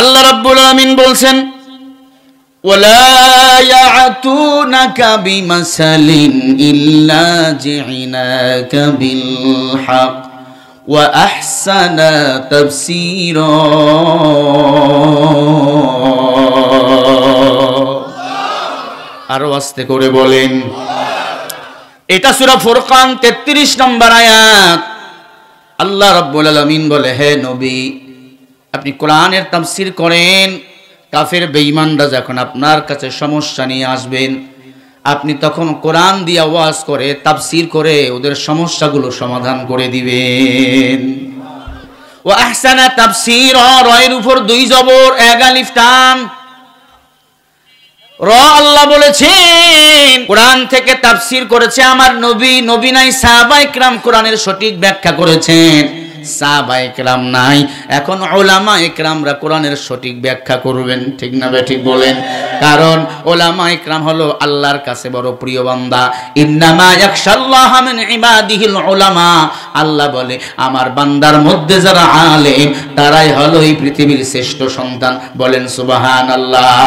আল্লাহ রাব্বুল আমিন বলছেন আরো আস্তে করে বলেন এটা সুরা ফোরকান তেত্রিশ নম্বর আয়াত আল্লাহ রব্বুল আলমিন বলে হে নবী আপনি কোরআনের তাফসির করেন কাফের বেঈমানরা যখন আপনার কাছে সমস্যা নিয়ে আসবেন আপনি তখন কোরআন দিয়ে ওয়াজ করে তাফসির করে ওদের সমস্যাগুলো সমাধান করে দিবেন ও আহসানা তাফসির রয়ের উপর দুই জবর এক আলিফ টান র আল্লাহ বলেছেন কোরআন থেকে তাফসির করেছে আমার নবী নবী নাই সাহাবাই ক্রাম কোরআনের সঠিক ব্যাখ্যা করেছেন সাহাবা একরাম নাই এখন ওলামা একরামরা কোরআনের সঠিক ব্যাখ্যা করবেন ঠিক না ঠিক বলেন কারণ ওলামা একরাম হলো আল্লাহর কাছে বড় প্রিয় বান্দা ইন্নামা ইয়াকশাল্লাহ মিন ইবাদিহিল ওলামা আল্লাহ বলে আমার বান্দার মধ্যে যারা আলেম তারাই হলো এই পৃথিবীর শ্রেষ্ঠ সন্তান বলেন সুবাহান আল্লাহ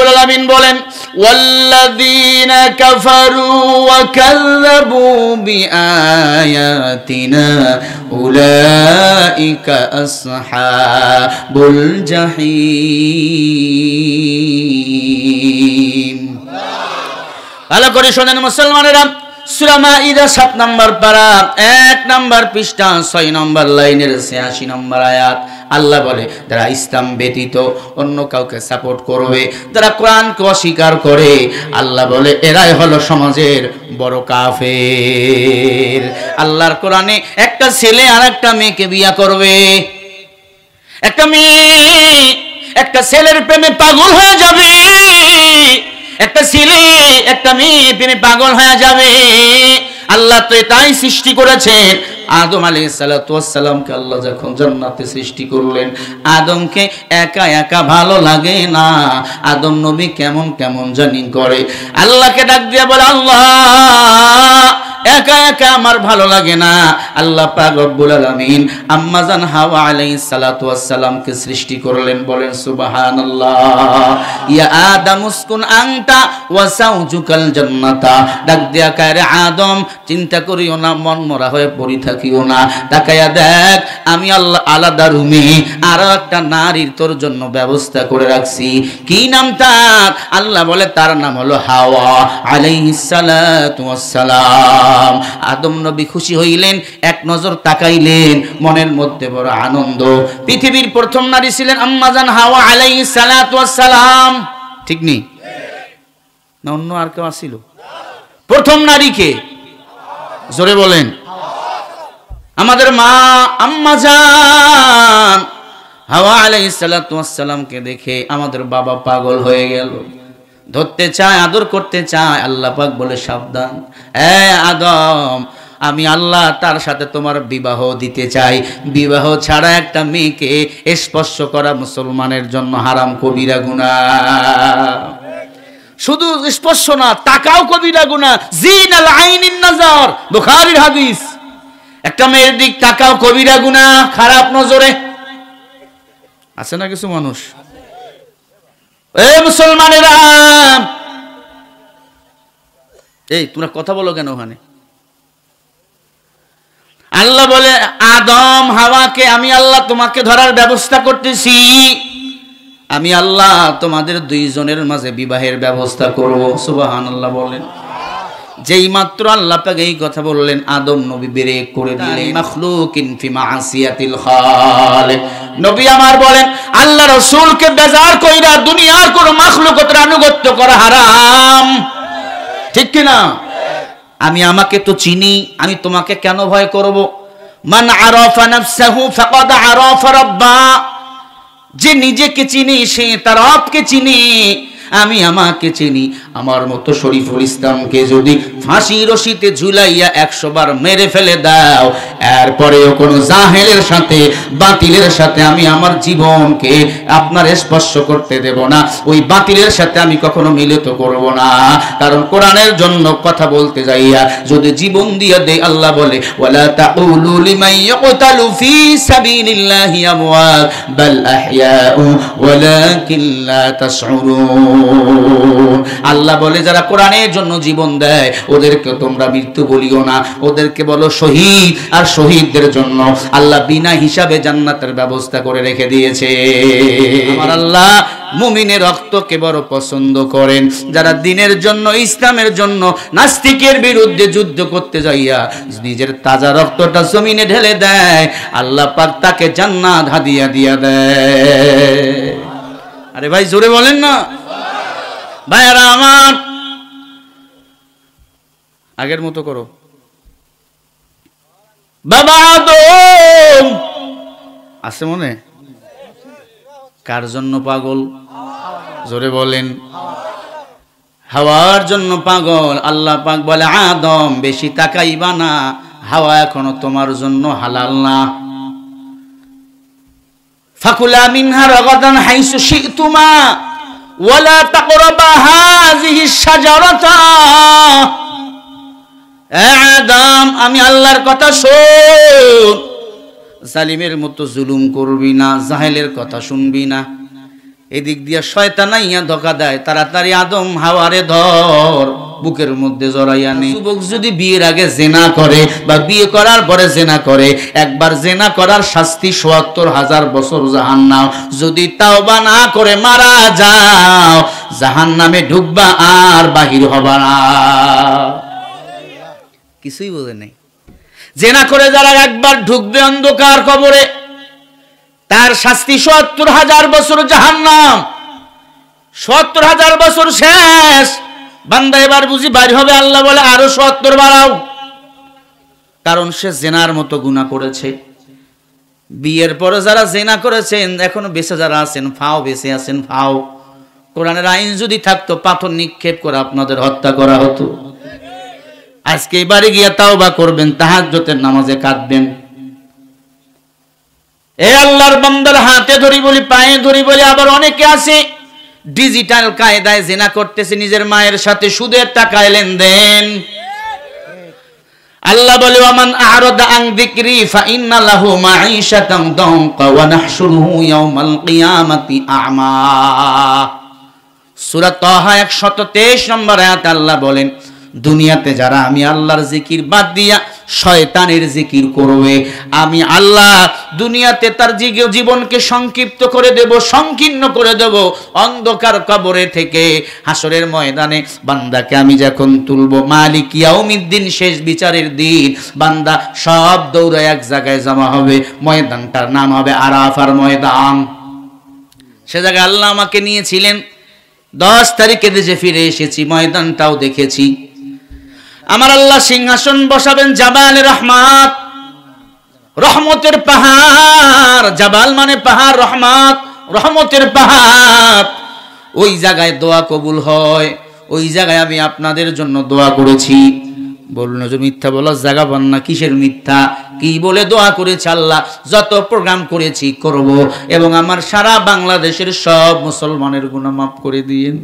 রব্বুল আলামিন বলেন ওয়াল্লাযীনা কাফারু ওয়া বিআয়াতিনা উলাইকা আসহাবুল জাহিম ভালো করে শোনেন মুসলমানেরা সুরা মাঈদা সাত নম্বর পারা এক নম্বর পৃষ্ঠা ছয় নম্বর লাইনের ছিয়াশি নম্বর আয়াত আল্লাহ বলে যারা ইসলাম ব্যতীত অন্য কাউকে সাপোর্ট করবে যারা কোরআনকে অস্বীকার করে আল্লাহ বলে এরাই হলো সমাজের বড় কাফের আল্লাহর কোরআনে একটা ছেলে আর একটা মেয়েকে বিয়া করবে একটা মেয়ে একটা ছেলের প্রেমে পাগল হয়ে যাবে একটা ছেলে একটা মেয়ে প্রেমে পাগল হয়ে যাবে আল্লাহ তো তাই সৃষ্টি করেছেন আদম আলী সালাতামকে আল্লাহ যখন জন্নাতে সৃষ্টি করলেন আদমকে একা একা ভালো লাগে না আদম নবী কেমন কেমন জানি করে আল্লাহকে ডাক দিয়ে বলে আল্লাহ একা একা আমার ভালো লাগে না আল্লাহ পাক রব্বুল আলামিন আম্মাজান হাওয়া আলাইহিস সালাতু ওয়াস সালামকে সৃষ্টি করলেন বলেন সুবহানাল্লাহ ইয়া আদম উসকুন আনতা ওয়া সাওজুকাল জান্নাতা ডাক দিয়া কারে আদম চিন্তা করিও না মন মরা হয়ে পড়ি থাকিও না তাকায়া দেখ আমি আল্লাহ আলাদা রুমে আরো একটা নারীর তোর জন্য ব্যবস্থা করে রাখছি কি নাম তার আল্লাহ বলে তার নাম হলো হাওয়া আলাইহিস সালাতু ওয়াস সালাম সালাম আদম নবী খুশি হইলেন এক নজর তাকাইলেন মনের মধ্যে বড় আনন্দ পৃথিবীর প্রথম নারী ছিলেন আম্মাজান হাওয়া আলাই সালাম ঠিক নেই না অন্য আর কেউ আসিল প্রথম নারীকে জোরে বলেন আমাদের মা আম্মাজান হাওয়া আলাইহিস সালাতু ওয়াস সালামকে দেখে আমাদের বাবা পাগল হয়ে গেল ধরতে চায় আদর করতে চায় আল্লাহ পাক বলে সাবধান এ আদম আমি আল্লাহ তার সাথে তোমার বিবাহ দিতে চাই বিবাহ ছাড়া একটা মেয়েকে স্পর্শ করা মুসলমানের জন্য হারাম কবিরা গুণা শুধু স্পর্শ না তাকাও কবিরা গুণা জিন আল আইনিন নজর বুখারীর হাদিস একটা মেয়ের দিক তাকাও কবিরা গুণা খারাপ নজরে আছে না কিছু মানুষ এ মুসলমানেরা এই তোমরা কথা বলো কেন ওখানে আল্লাহ বলে আদম হাওয়াকে আমি আল্লাহ তোমাকে ধরার ব্যবস্থা করতেছি আমি আল্লাহ তোমাদের দুইজনের মাঝে বিবাহের ব্যবস্থা করব সুবাহান আল্লাহ বলেন যেই মাত্র আল্লাহ পাকে এই কথা বললেন আদম নবী বেরেক করে দিলেন মখলুক ইনফিমা আসিয়াতিল খালেক নবী আমার বলেন আল্লাহ রসুলকে বেজার কইরা দুনিয়ার কোন মাখলুকত আনুগত্য করা হারাম ঠিক কিনা আমি আমাকে তো চিনি আমি তোমাকে কেন ভয় করব মান আরফা নাফসাহু ফাকাদ রাব্বা যে নিজেকে চিনি সে তার রবকে চিনি আমি আমাকে চিনি আমার মতো শরীফুল ইসলামকে যদি ফাঁসি রশিতে ঝুলাইয়া একশো বার মেরে ফেলে দাও এরপরেও কোনো জাহেলের সাথে বাতিলের সাথে আমি আমার জীবনকে আপনার স্পর্শ করতে দেব না ওই বাতিলের সাথে আমি কখনো মিলিত করব না কারণ কোরআনের জন্য কথা বলতে যাইয়া যদি জীবন দিয়া দেয় আল্লাহ বলে আল্লাহ আল্লাহ বলে যারা কোরআনের জন্য জীবন দেয় ওদেরকে তোমরা মৃত্যু বলিও না ওদেরকে বলো শহীদ আর শহীদদের জন্য আল্লাহ বিনা হিসাবে জান্নাতের ব্যবস্থা করে রেখে দিয়েছে আমার আল্লাহ মুমিনের রক্তকে বড় পছন্দ করেন যারা দিনের জন্য ইসলামের জন্য নাস্তিকের বিরুদ্ধে যুদ্ধ করতে যাইয়া নিজের তাজা রক্তটা জমিনে ঢেলে দেয় আল্লাহ পাক তাকে জান্নাত হাদিয়া দিয়া দেয় আরে ভাই জোরে বলেন না ভাইয়ারা আমার আগের মতো করো বাবা আদম আছে মনে কার জন্য পাগল জোরে বলেন হাওয়ার জন্য পাগল আল্লাহ পাক বলে আদম বেশি তাকাইবা না হাওয়া এখনো তোমার জন্য হালাল না ফাকুলা মিনহার অগদান হাইসু শিখ তুমা আমি আল্লাহর কথা শোন জালিমের মতো জুলুম করবি না জাহেলের কথা শুনবি না এদিক দিয়ে শয়তানাইয়া ধোকা দেয় তাড়াতাড়ি আদম হাওয়ারে ধর বুকের মধ্যে জড়াইয়া নেই যুবক যদি বিয়ের আগে জেনা করে বা বিয়ে করার পরে জেনা করে একবার জেনা করার শাস্তি সোয়াত্তর হাজার বছর জাহান নাও যদি তাও বা না করে মারা যাও জাহান নামে ঢুকবা আর বাহির হবা কিছুই বোঝে নেই জেনা করে যারা একবার ঢুকবে অন্ধকার কবরে তার শাস্তি সত্তর হাজার বছর জাহান্নাম সত্তর হাজার বছর শেষ বান্দা এবার বুঝি বাইর হবে আল্লাহ বলে আরো সত্তর বাড়াও কারণ সে জেনার মতো গুণা করেছে বিয়ের পরে যারা জেনা করেছেন এখনো বেঁচে যারা আছেন ফাও বেঁচে আছেন ফাও কোরআনের আইন যদি থাকতো পাথর নিক্ষেপ করে আপনাদের হত্যা করা হতো আজকে এবারে গিয়ে তাও বা করবেন তাহাজ্যতের নামাজে কাঁদবেন এ আল্লাহর বন্দর হাতে ধরি বলি পায়ে ধরি বলি আবার অনেকে আছে ডিজিটাল কায়দায় জেনা করতেছে নিজের মায়ের সাথে সুদের টাকায় লেনদেন আল্লাহ বলে আমান আরদ আং যিকরি ফা ইন্না লাহু মাঈশাতান দাউকা ওয়া নাহশুরুহু ইয়াউমাল কিয়ামাতি আ'মা সূরা তাহা 123 নম্বর আয়াত আল্লাহ বলেন দুনিয়াতে যারা আমি আল্লাহর জিকির বাদ দিয়া শয়তানের জিকির করবে আমি আল্লাহ দুনিয়াতে তার জীবনকে সংক্ষিপ্ত করে দেব সংকীর্ণ করে দেব অন্ধকার কবরে থেকে হাসরের ময়দানে বান্দাকে আমি যখন তুলব মালিক ইয়াউমিদ্দিন শেষ বিচারের দিন বান্দা সব দৌড়ে এক জায়গায় জমা হবে ময়দানটার নাম হবে আরাফার ময়দান সে জায়গায় আল্লাহ আমাকে নিয়েছিলেন দশ তারিখে দেশে ফিরে এসেছি ময়দানটাও দেখেছি আমার আল্লাহ সিংহাসন বসাবেন জাবাল রহমাত রহমতের পাহাড় জাবাল মানে পাহাড় রহমাত রহমতের পাহাড় ওই জায়গায় দোয়া কবুল হয় ওই জায়গায় আমি আপনাদের জন্য দোয়া করেছি বলুন যে মিথ্যা বলার জায়গা পান না কিসের মিথ্যা কি বলে দোয়া করেছে আল্লাহ যত প্রোগ্রাম করেছি করব এবং আমার সারা বাংলাদেশের সব মুসলমানের গুণা মাফ করে দিয়েন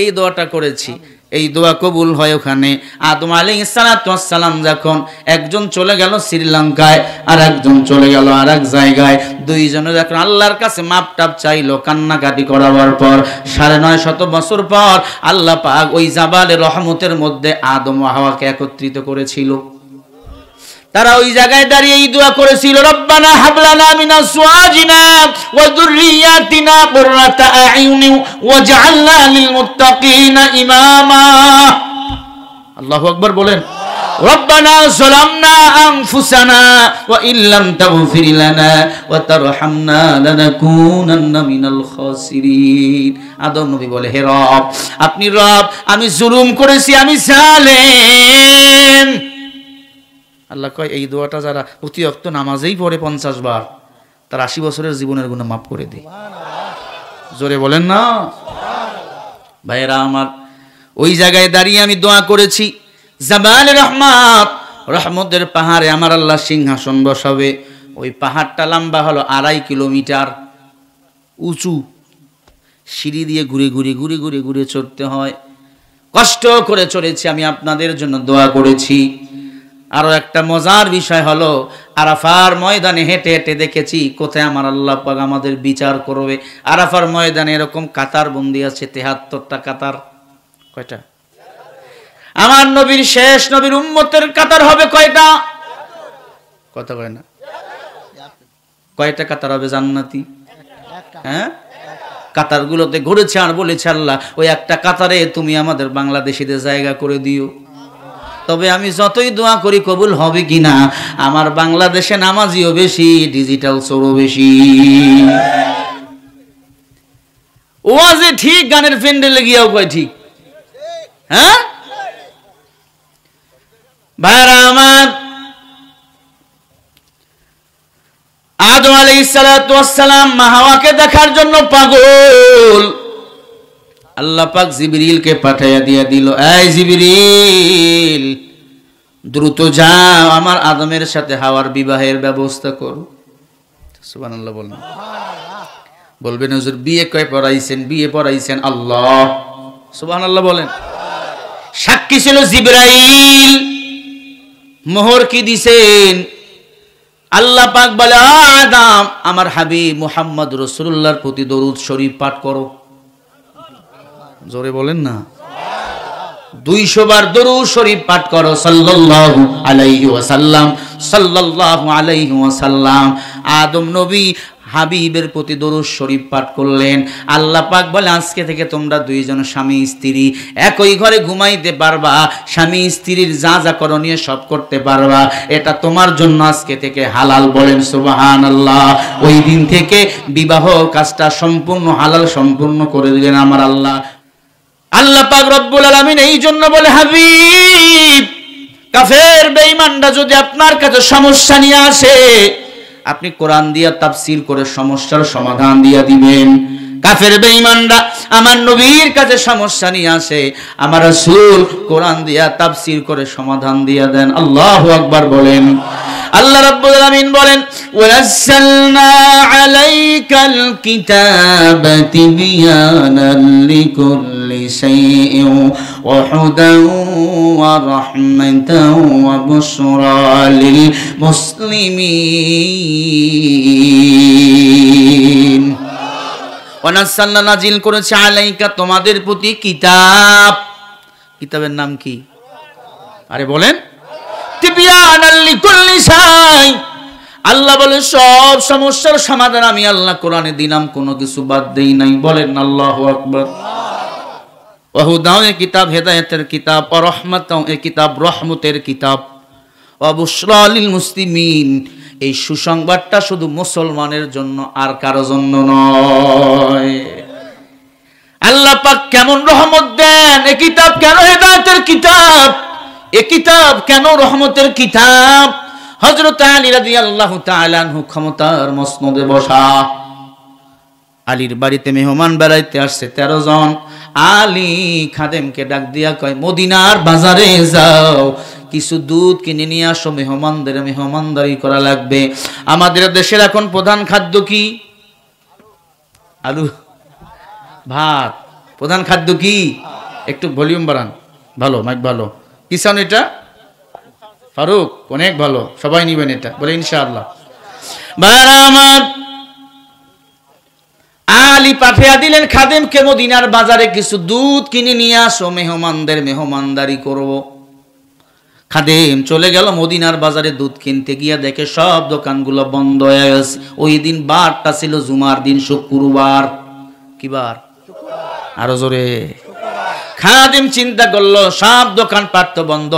এই দোয়াটা করেছি এই দোয়া কবুল হয় ওখানে আদম আলী ইসালাতাম যখন একজন চলে গেল শ্রীলঙ্কায় আর একজন চলে গেল আর এক জায়গায় দুইজনে যখন আল্লাহর কাছে মাপ টাপ চাইলো কান্নাকাটি করাবার পর সাড়ে নয় শত বছর পর আল্লাহ পাক ওই জাবালে রহমতের মধ্যে আদম হাওয়াকে একত্রিত করেছিল তারা ওই জায়গায় দাঁড়িয়ে এই দোয়া করেছিল রব্বানা হাবলানা মিনা সুয়াজিনা ওয়া যুররিয়াতিনা কুররাতা আইউনি ওয়াজআলনা লিল মুত্তাকিনা ইমামা আল্লাহু আকবার বলেন রব্বানা যালামনা আনফুসানা ওয়া ইল্লাম তাগফির লানা ওয়া তারহামনা লানাকুনান্না মিনাল খাসিরিন আদম নবী বলে হে রব আপনি রব আমি জুলুম করেছি আমি জালেম আল্লাহ কয় এই দোয়াটা যারা অতিরিক্ত নামাজেই পড়ে পঞ্চাশ বার তার আশি বছরের জীবনের গুণ মাফ করে দেয় জোরে বলেন না ভাইরা আমার ওই জায়গায় দাঁড়িয়ে আমি দোয়া করেছি জাবাল রহমাত রহমতের পাহাড়ে আমার আল্লাহ সিংহাসন বসাবে ওই পাহাড়টা লম্বা হলো আড়াই কিলোমিটার উঁচু সিঁড়ি দিয়ে ঘুরে ঘুরে ঘুরে ঘুরে ঘুরে চড়তে হয় কষ্ট করে চলেছি আমি আপনাদের জন্য দোয়া করেছি আরও একটা মজার বিষয় হলো আরাফার ময়দানে হেঁটে হেঁটে দেখেছি কোথায় আমার আল্লাহ পাক আমাদের বিচার করবে আরাফার ময়দানে এরকম কাতার বন্দি আছে তেহাত্তরটা কাতার কয়টা আমার নবীর শেষ নবীর উম্মতের কাতার হবে কয়টা কথা কয় না কয়টা কাতার হবে জান্নাতি হ্যাঁ কাতারগুলোতে ঘুরেছে আর বলেছে আল্লাহ ওই একটা কাতারে তুমি আমাদের বাংলাদেশিদের জায়গা করে দিও তবে আমি যতই দোয়া করি কবুল হবে কি না আমার বাংলাদেশে নামাজিও বেশি ডিজিটাল চোরও বেশি ওয়াজে ঠিক গানের প্যান্ডেলে গিয়াও কয় ঠিক হ্যাঁ ভাইরা আমার আদম আলাইহিস সালাতু ওয়াস সালাম মাহাওয়াকে দেখার জন্য পাগল আল্লাহ পাক জিবিরিলকে পাঠাইয়া দিয়া দিল এই জিবিরিল দ্রুত যাও আমার আদমের সাথে হাওয়ার বিবাহের ব্যবস্থা করো সুবান আল্লাহ বলবেন হুজুর বিয়ে কয় পড়াইছেন বিয়ে পড়াইছেন আল্লাহ সুবাহ বলেন সাক্ষী ছিল জিব্রাইল মোহর কি দিছেন আল্লাহ পাক বলে আদাম আমার হাবিব মুহাম্মদ রসুল্লাহর প্রতি দরুদ শরীফ পাঠ করো জোরে বলেন না দুইশো বার দরু শরীফ পাঠ করো সাল্লাল্লাহু আলাইহি ওয়াসাল্লাম সাল্লাল্লাহু আলাইহি ওয়াসাল্লাম আদম নবী হাবিবের প্রতি দরুদ শরীফ পাঠ করলেন আল্লাহ পাক বলে আজকে থেকে তোমরা দুইজন স্বামী স্ত্রী একই ঘরে ঘুমাইতে পারবা স্বামী স্ত্রীর যা যা করণীয় সব করতে পারবা এটা তোমার জন্য আজকে থেকে হালাল বলেন সুবাহান আল্লাহ ওই দিন থেকে বিবাহ কাজটা সম্পূর্ণ হালাল সম্পূর্ণ করে দিলেন আমার আল্লাহ আল্লাহ পাক রব্বুল আলামিন এই জন্য বলে হাবিব কাফের বেঈমানরা যদি আপনার কাছে সমস্যা নিয়ে আসে আপনি কোরআন দিয়া তাফসীর করে সমস্যার সমাধান দিয়া দিবেন কাফের বেঈমানরা আমার নবীর কাছে সমস্যা নিয়ে আসে আমার রাসূল কোরআন দিয়া তাফসীর করে সমাধান দিয়া দেন আল্লাহু আকবার বলেন আল্লাহ রাব্বুল আলামিন বলেন ওয়ানাzzalna আলাইকাল কিতাবা তিবিয়ানাল লিকুল্লি শাইইন ওয়া হুদান ওয়া রাহমাতান ওয়া বুশরা লিল মুসলিমিন ওয়ানাzzalna করেছে আলাইকা তোমাদের প্রতি কিতাব কিতাবের নাম কি আরে বলেন আল্লাহ বলে সব সমস্যার সমাধান আমি আল্লাহ কোরআনে দিলাম কোন কিছু বাদ দেই নাই বলেন আল্লাহ আকবর ওহুদাও এ কিতাব হেদায়তের কিতাব অরহমতাও এ কিতাব রহমতের কিতাব মুসলিমিন এই সুসংবাদটা শুধু মুসলমানের জন্য আর কারো জন্য নয় আল্লাহ পাক কেমন রহমত দেন এ কিতাব কেন হেদায়তের কিতাব এ কিতাব কেন রহমতের কিতাব হজরত আলী রাজি আল্লাহ তালানহু ক্ষমতার মসনদে বসা আলীর বাড়িতে মেহমান বেড়াইতে আসছে তেরো জন আলী খাদেমকে ডাক দিয়া কয় মদিনার বাজারে যাও কিছু দুধ কিনে নিয়ে আসো মেহমানদের মেহমানদারি করা লাগবে আমাদের দেশের এখন প্রধান খাদ্য কি আলু ভাত প্রধান খাদ্য কি একটু ভলিউম বাড়ান ভালো মাইক ভালো কিষান এটা ফারুক অনেক ভালো সবাই নিবেন এটা বলে ইনশাআল্লাহ ভাইয়ারা আমার আলী পাঠিয়া দিলেন খাদেম কে মদিনার বাজারে কিছু দুধ কিনে নিয়ে আসো মেহমানদের মেহমানদারি করব খাদেম চলে গেল মদিনার বাজারে দুধ কিনতে গিয়া দেখে সব দোকানগুলো বন্ধ হয়ে গেছে ওই দিন বারটা ছিল জুমার দিন শুক্রবার কি বার আরো জোরে খাদিম চিন্তা করলো সব দোকান পাট তো বন্ধ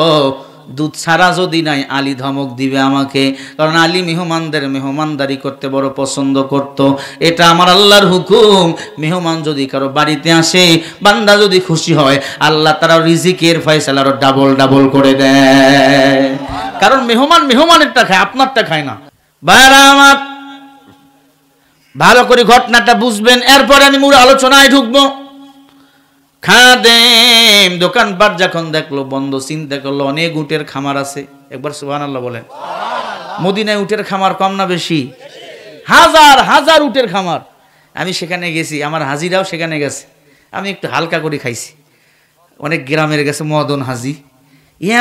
দুধ ছাড়া যদি নাই আলী ধমক দিবে আমাকে কারণ আলী মেহমানদের মেহমানদারি করতে বড় পছন্দ করত। এটা আমার আল্লাহর হুকুম মেহমান যদি কারো বাড়িতে আসে বান্দা যদি খুশি হয় আল্লাহ তারা রিজিকের ফয়সাল আরো ডাবল ডাবল করে দেয় কারণ মেহমান মেহমানেরটা খায় আপনারটা খায় না বাইরা আমার ভালো করে ঘটনাটা বুঝবেন এরপরে আমি মূল আলোচনায় ঢুকবো খাদেম দোকানপাট যখন দেখলো বন্ধ চিন্তা করলো অনেক উটের খামার আছে একবার সুহান আল্লাহ বলেন মদিনায় উটের খামার কম না বেশি হাজার হাজার উটের খামার আমি সেখানে গেছি আমার হাজিরাও সেখানে গেছে আমি একটু হালকা করে খাইছি অনেক গ্রামের গেছে মদন হাজি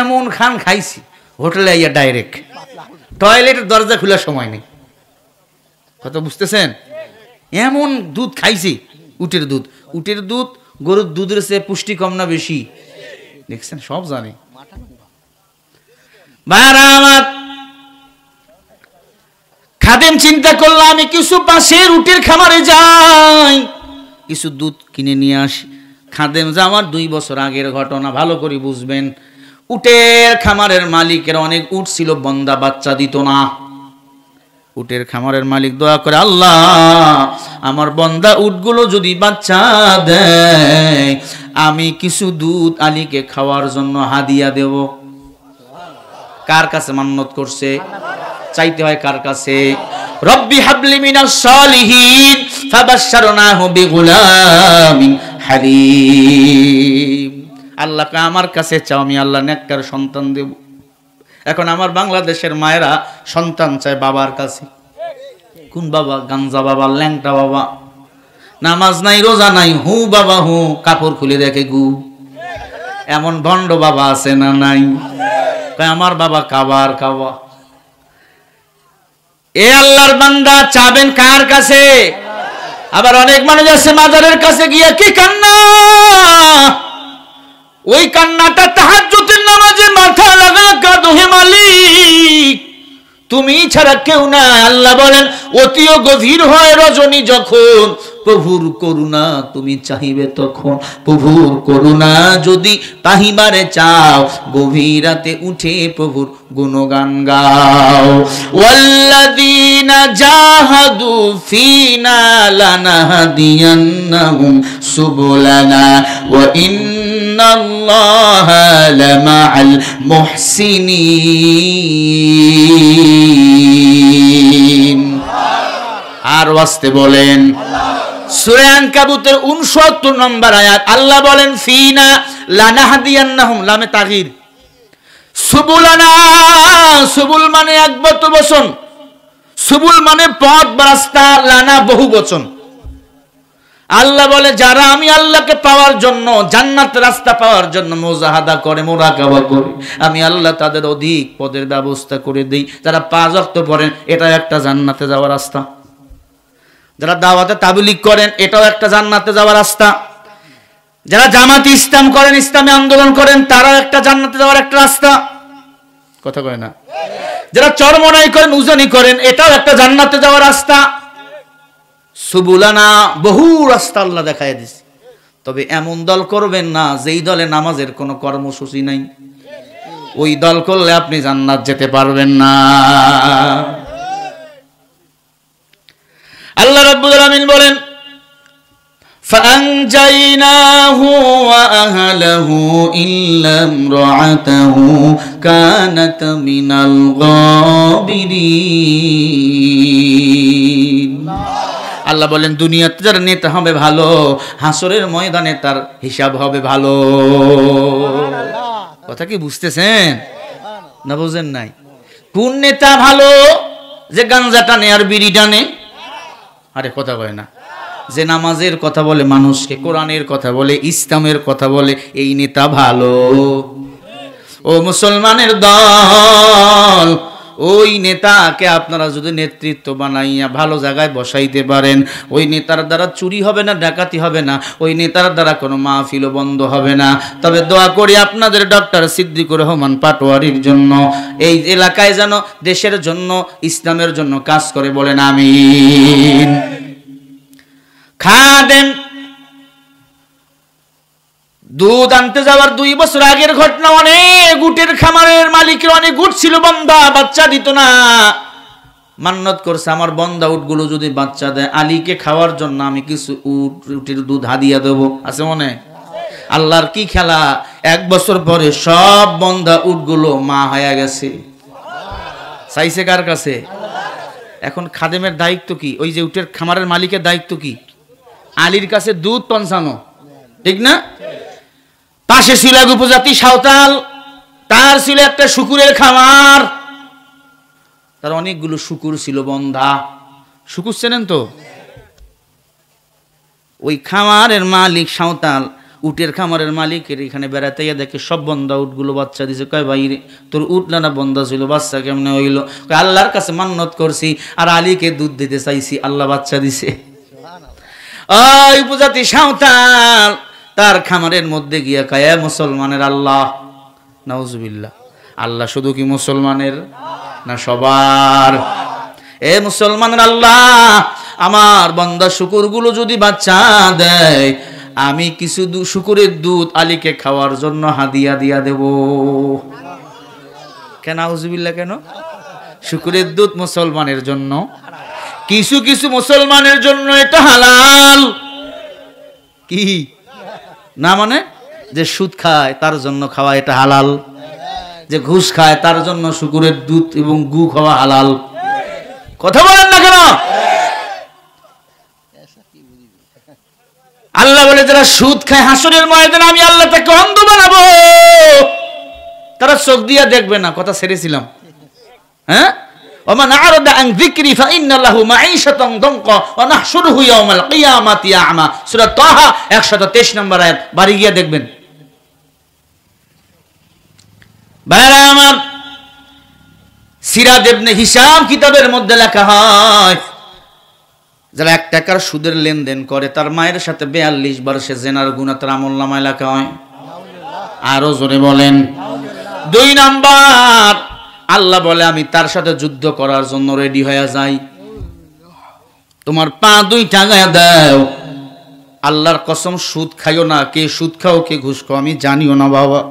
এমন খান খাইছি হোটেলে আইয়া ডাইরেক্ট টয়লেটের দরজা খোলার সময় নেই কথা বুঝতেছেন এমন দুধ খাইছি উটের দুধ উটের দুধ গরুর দুধের চেয়ে পুষ্টি কম না বেশি দেখছেন সব জানি খাদেম চিন্তা করলাম আমি কিছু পাশের উটের খামারে যাই কিছু দুধ কিনে নিয়ে আসি খাদেম আমার দুই বছর আগের ঘটনা ভালো করে বুঝবেন উটের খামারের মালিকের অনেক উট ছিল বন্দা বাচ্চা দিত না উটের খামারের মালিক দোয়া করে আল্লাহ আমার বন্দা উটগুলো যদি বাচ্চা দেয় আমি কিছু দুধ আলীকে খাওয়ার জন্য হাদিয়া দেব কার কাছে মান্নত করছে চাইতে হয় কার কাছে রব্বি হাবলি মিনা সালিহিন ফাবাশশারনাহু বিগুলামিন হালিম আল্লাহকে আমার কাছে চাও আমি আল্লাহ নেককার সন্তান দেবো এখন আমার বাংলাদেশের মায়েরা সন্তান চায় বাবার কাছে কোন বাবা গাঞ্জা বাবা ল্যাংটা বাবা নামাজ নাই রোজা নাই হু বাবা হু কাপড় খুলে দেখে গু এমন ভণ্ড বাবা আছে না নাই আমার বাবা কাবার কাবা এ আল্লাহর বান্দা চাবেন কার কাছে আবার অনেক মানুষ আছে মাজারের কাছে গিয়ে কি কান্না ওই কান্নাটা তাহার তাহাজ্জুদের নামাজে মাথা লাগা কাঁদহে মালিক তুমি ছাড়া কেউ না আল্লাহ বলেন অতিও গভীর হয় রজনী যখন প্রভুর করুণা তুমি চাহিবে তখন প্রভুর করুণা যদি তাহিবারে চাও গভীর রাতে উঠে প্রভুর গুণগান গাও ওয়াল্লাযীনা জাহাদু ফিনা লানাহদিয়ান্নাহুম সুবুলানা ওয়া ইন الله لمع المحسنين আর ওয়াস্তে বলেন সুরান কাবুতের উনসত্তর নম্বর আয়াত আল্লাহ বলেন ফিনা লামে সুবুলানা সুবুল মানে একবত বচন সুবুল মানে পথ রাস্তা লানা বহু বচন আল্লাহ বলে যারা আমি আল্লাহকে পাওয়ার জন্য জান্নাত রাস্তা পাওয়ার জন্য মোজাহাদা করে মোরাকাবা করে আমি আল্লাহ তাদের অধিক পদের ব্যবস্থা করে দিই যারা পাঁচ অক্ত পড়েন এটা একটা জান্নাতে যাওয়ার রাস্তা যারা দাওয়াতে তাবলিক করেন এটাও একটা জান্নাতে যাওয়ার রাস্তা যারা জামাতি ইসলাম করেন ইসলামে আন্দোলন করেন তারাও একটা জান্নাতে যাওয়ার একটা রাস্তা কথা কয় না যারা চরমনাই করেন উজানি করেন এটাও একটা জান্নাতে যাওয়ার রাস্তা সুবুলানা বহু রাস্তা আল্লাহ দেখায় দিছে তবে এমন দল করবেন না যেই দলে নামাজের কোনো কর্মসূচি নাই ওই দল করলে আপনি জান্নাত যেতে পারবেন না আল্লাহ রাব্বুল আলামিন বলেন فأنجيناه وأهله إلا امرأته كانت من الغابرين আল্লাহ বলেন দুনিয়াতে যার নেতা হবে ভালো হাসরের ময়দানে তার হিসাব হবে ভালো কথা কি বুঝতেছেন না বুঝেন নাই কোন নেতা ভালো যে গাঞ্জা টানে আর বিড়ি টানে আরে কথা কয় না যে নামাজের কথা বলে মানুষকে কোরআনের কথা বলে ইসলামের কথা বলে এই নেতা ভালো ও মুসলমানের দল ওই নেতাকে আপনারা যদি নেতৃত্ব বানাইয়া ভালো জায়গায় বসাইতে পারেন ওই নেতার দ্বারা চুরি হবে না ডাকাতি হবে না ওই নেতার দ্বারা কোনো মাহফিলও বন্ধ হবে না তবে দোয়া করি আপনাদের ডক্টর সিদ্দিকুর রহমান পাটোয়ারির জন্য এই এলাকায় যেন দেশের জন্য ইসলামের জন্য কাজ করে বলেন আমি খাদেন দুধ আনতে যাওয়ার দুই বছর আগের ঘটনা অনেক গুটের খামারের মালিকের অনেক গুট ছিল বন্ধা বাচ্চা দিত না মান্নত করছে আমার বন্ধা উটগুলো যদি বাচ্চা দেয় আলীকে খাওয়ার জন্য আমি কিছু উট উটের দুধ হাদিয়া দেবো আছে মনে আল্লাহর কি খেলা এক বছর পরে সব বন্ধা উটগুলো মা হয়ে গেছে চাইছে কার কাছে এখন খাদেমের দায়িত্ব কি ওই যে উটের খামারের মালিকের দায়িত্ব কি আলীর কাছে দুধ পঞ্চানো ঠিক না পাশে ছিল এক উপজাতি সাঁওতাল তার ছিল একটা শুকুরের খামার তার অনেকগুলো শুকুর ছিল বন্ধা শুকুর ছিলেন তো ওই খামারের মালিক সাঁওতাল উটের খামারের মালিকের এখানে বেড়াতে গিয়ে দেখে সব বন্ধা উটগুলো বাচ্চা দিছে কয় ভাই তোর উট না বন্ধা ছিল বাচ্চা কেমনে হইলো আল্লাহর কাছে মান্নত করছি আর আলীকে দুধ দিতে চাইছি আল্লাহ বাচ্চা দিছে ওই উপজাতি সাঁওতাল তার খামারের মধ্যে গিয়া কায়া মুসলমানের আল্লাহ নজবিল্লা আল্লাহ শুধু কি মুসলমানের না সবার এ মুসলমানের আল্লাহ আমার বন্দা গুলো যদি বাচ্চা দেয় আমি কিছু শুকুরের দুধ আলীকে খাওয়ার জন্য হাদিয়া দিয়া দেব কেন আউজবিল্লা কেন শুকুরের দুধ মুসলমানের জন্য কিছু কিছু মুসলমানের জন্য এটা হালাল কি না মানে যে সুদ খায় তার জন্য খাওয়া এটা হালাল যে ঘুষ খায় তার জন্য শুকুরের দুধ এবং গু খাওয়া হালাল কথা বলেন না কেন আল্লাহ বলে যারা সুদ খায় হাসুরের ময়দান আমি আল্লাহ তাকে অন্ধ বানাবো তারা চোখ দিয়া দেখবে না কথা ছেড়েছিলাম হ্যাঁ ওমান আরদা যিকরি ফা ইন্নাল্লাহু মাঈশাতান ওয়া নাহশুরুহু ইয়াওমাল কিয়ামাতি আ'মা সূরা তাহা 123 নম্বর আয়াত বাড়ি গিয়া দেখবেন ভাইরা আমার সিরাজ ইবনে হিসাম কিতাবের মধ্যে লেখা হয় যারা এক টাকার সুদের লেনদেন করে তার মায়ের সাথে বেয়াল্লিশ বার সে জেনার গুণা তার আমল নামায় লেখা হয় আরো জোরে বলেন দুই নাম্বার আল্লাহ বলে আমি তার সাথে যুদ্ধ করার জন্য রেডি হয়ে যাই তোমার পা দুই টাকায় দাও আল্লাহর কসম সুদ খাইও না কে সুদ খাও কে ঘুষ খাও আমি জানিও না বাবা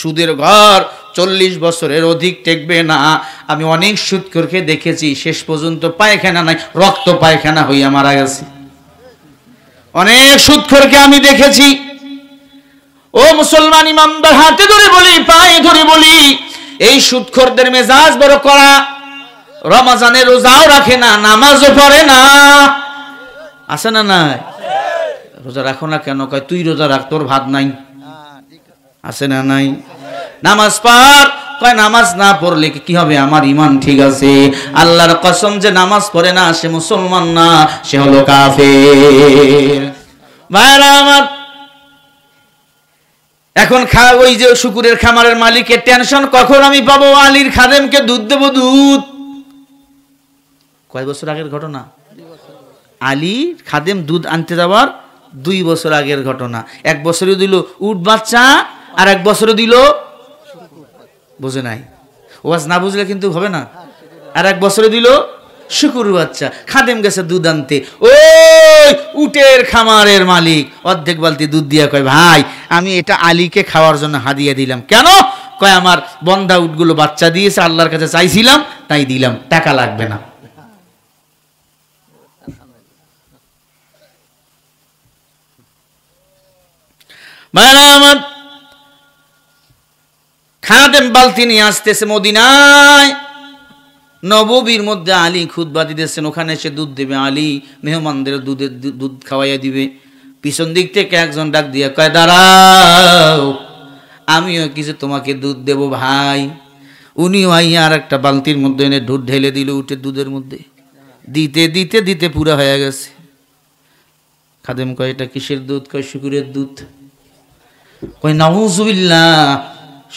সুদের ঘর চল্লিশ বছরের অধিক টেকবে না আমি অনেক সুদখোরকে দেখেছি শেষ পর্যন্ত পায়খানা নাই রক্ত পায়খানা হইয়া মারা গেছে অনেক সুদখোরকে আমি দেখেছি ও মুসলমান ইমামদার হাতে ধরে বলি পায়ে ধরে বলি এই সুৎখরদের মেজাজ বড় করা রমাজানে রোজাও রাখে না নামাজও পড়ে না আছে না নাই রোজা রাখো না কেন কয় তুই রোজা রাখ তোর ভাত নাই আছে না নাই নামাজ পড় কয় নামাজ না পড়লে কি হবে আমার ইমান ঠিক আছে আল্লাহর কসম যে নামাজ পড়ে না সে মুসলমান না সে হলো কাফের ভাইরা আমার এখন খা ওই যে শুকুরের খামারের মালিকের টেনশন কখন আমি পাবো আলীর খাদেমকে দুধ দেবো দুধ কয় বছর আগের ঘটনা আলী খাদেম দুধ আনতে যাওয়ার দুই বছর আগের ঘটনা এক বছরে দিল উট বাচ্চা আর এক বছরে দিল বোঝে নাই ওয়াজ না বুঝলে কিন্তু হবে না আর এক বছরে দিল শুকুর বাচ্চা খাদেম গেছে দুধ আনতে ওই উটের খামারের মালিক অর্ধেক বালতি দুধ দিয়া কয় ভাই আমি এটা আলীকে খাওয়ার জন্য হাদিয়া দিলাম কেন কয় আমার বন্ধা উটগুলো বাচ্চা দিয়েছে আল্লাহর কাছে চাইছিলাম তাই দিলাম টাকা লাগবে না আমার খাদেম বালতি নিয়ে আসতেছে মদিনায় নববীর মধ্যে আলী খুদবা দিতেছেন ওখানে এসে দুধ দেবে আলী মেহমানদের দুধের দুধ খাওয়াইয়া দিবে পিছন দিক থেকে একজন ডাক দিয়ে কয় দাঁড়াও আমিও কিছু তোমাকে দুধ দেব ভাই উনিও আইয়া আর একটা বালতির মধ্যে এনে দুধ ঢেলে দিল উঠে দুধের মধ্যে দিতে দিতে দিতে পুরা হয়ে গেছে খাদেম কয় এটা কিসের দুধ কয় শুকুরের দুধ কয় নাউজুবিল্লাহ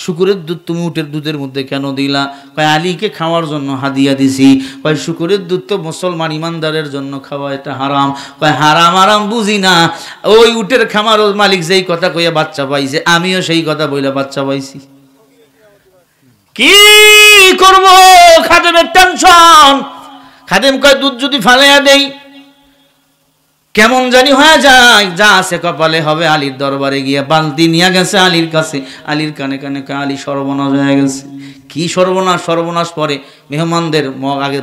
শুকুরের দুধ তুমি উটের দুধের মধ্যে কেন দিলা কয় আলীকে খাওয়ার জন্য হাদিয়া দিছি কয় শুকুরের দুধ তো মুসলমান ইমানদারের জন্য খাওয়া এটা হারাম কয় হারাম আরাম বুঝি না ওই উটের খামার মালিক যেই কথা কইয়া বাচ্চা পাইছে আমিও সেই কথা বইলা বাচ্চা পাইছি কি করব খাদেমের টেনশন খাদেম কয় দুধ যদি ফালাইয়া দেই কেমন জানি হয়ে যায় যা আছে কপালে হবে আলীর দরবারে গিয়ে বালতি নিয়ে গেছে আলীর কাছে আলীর কানে কানে আলী সর্বনাশ হয়ে গেছে কি সর্বনাশ সর্বনাশ পরে মেহমানদের আগে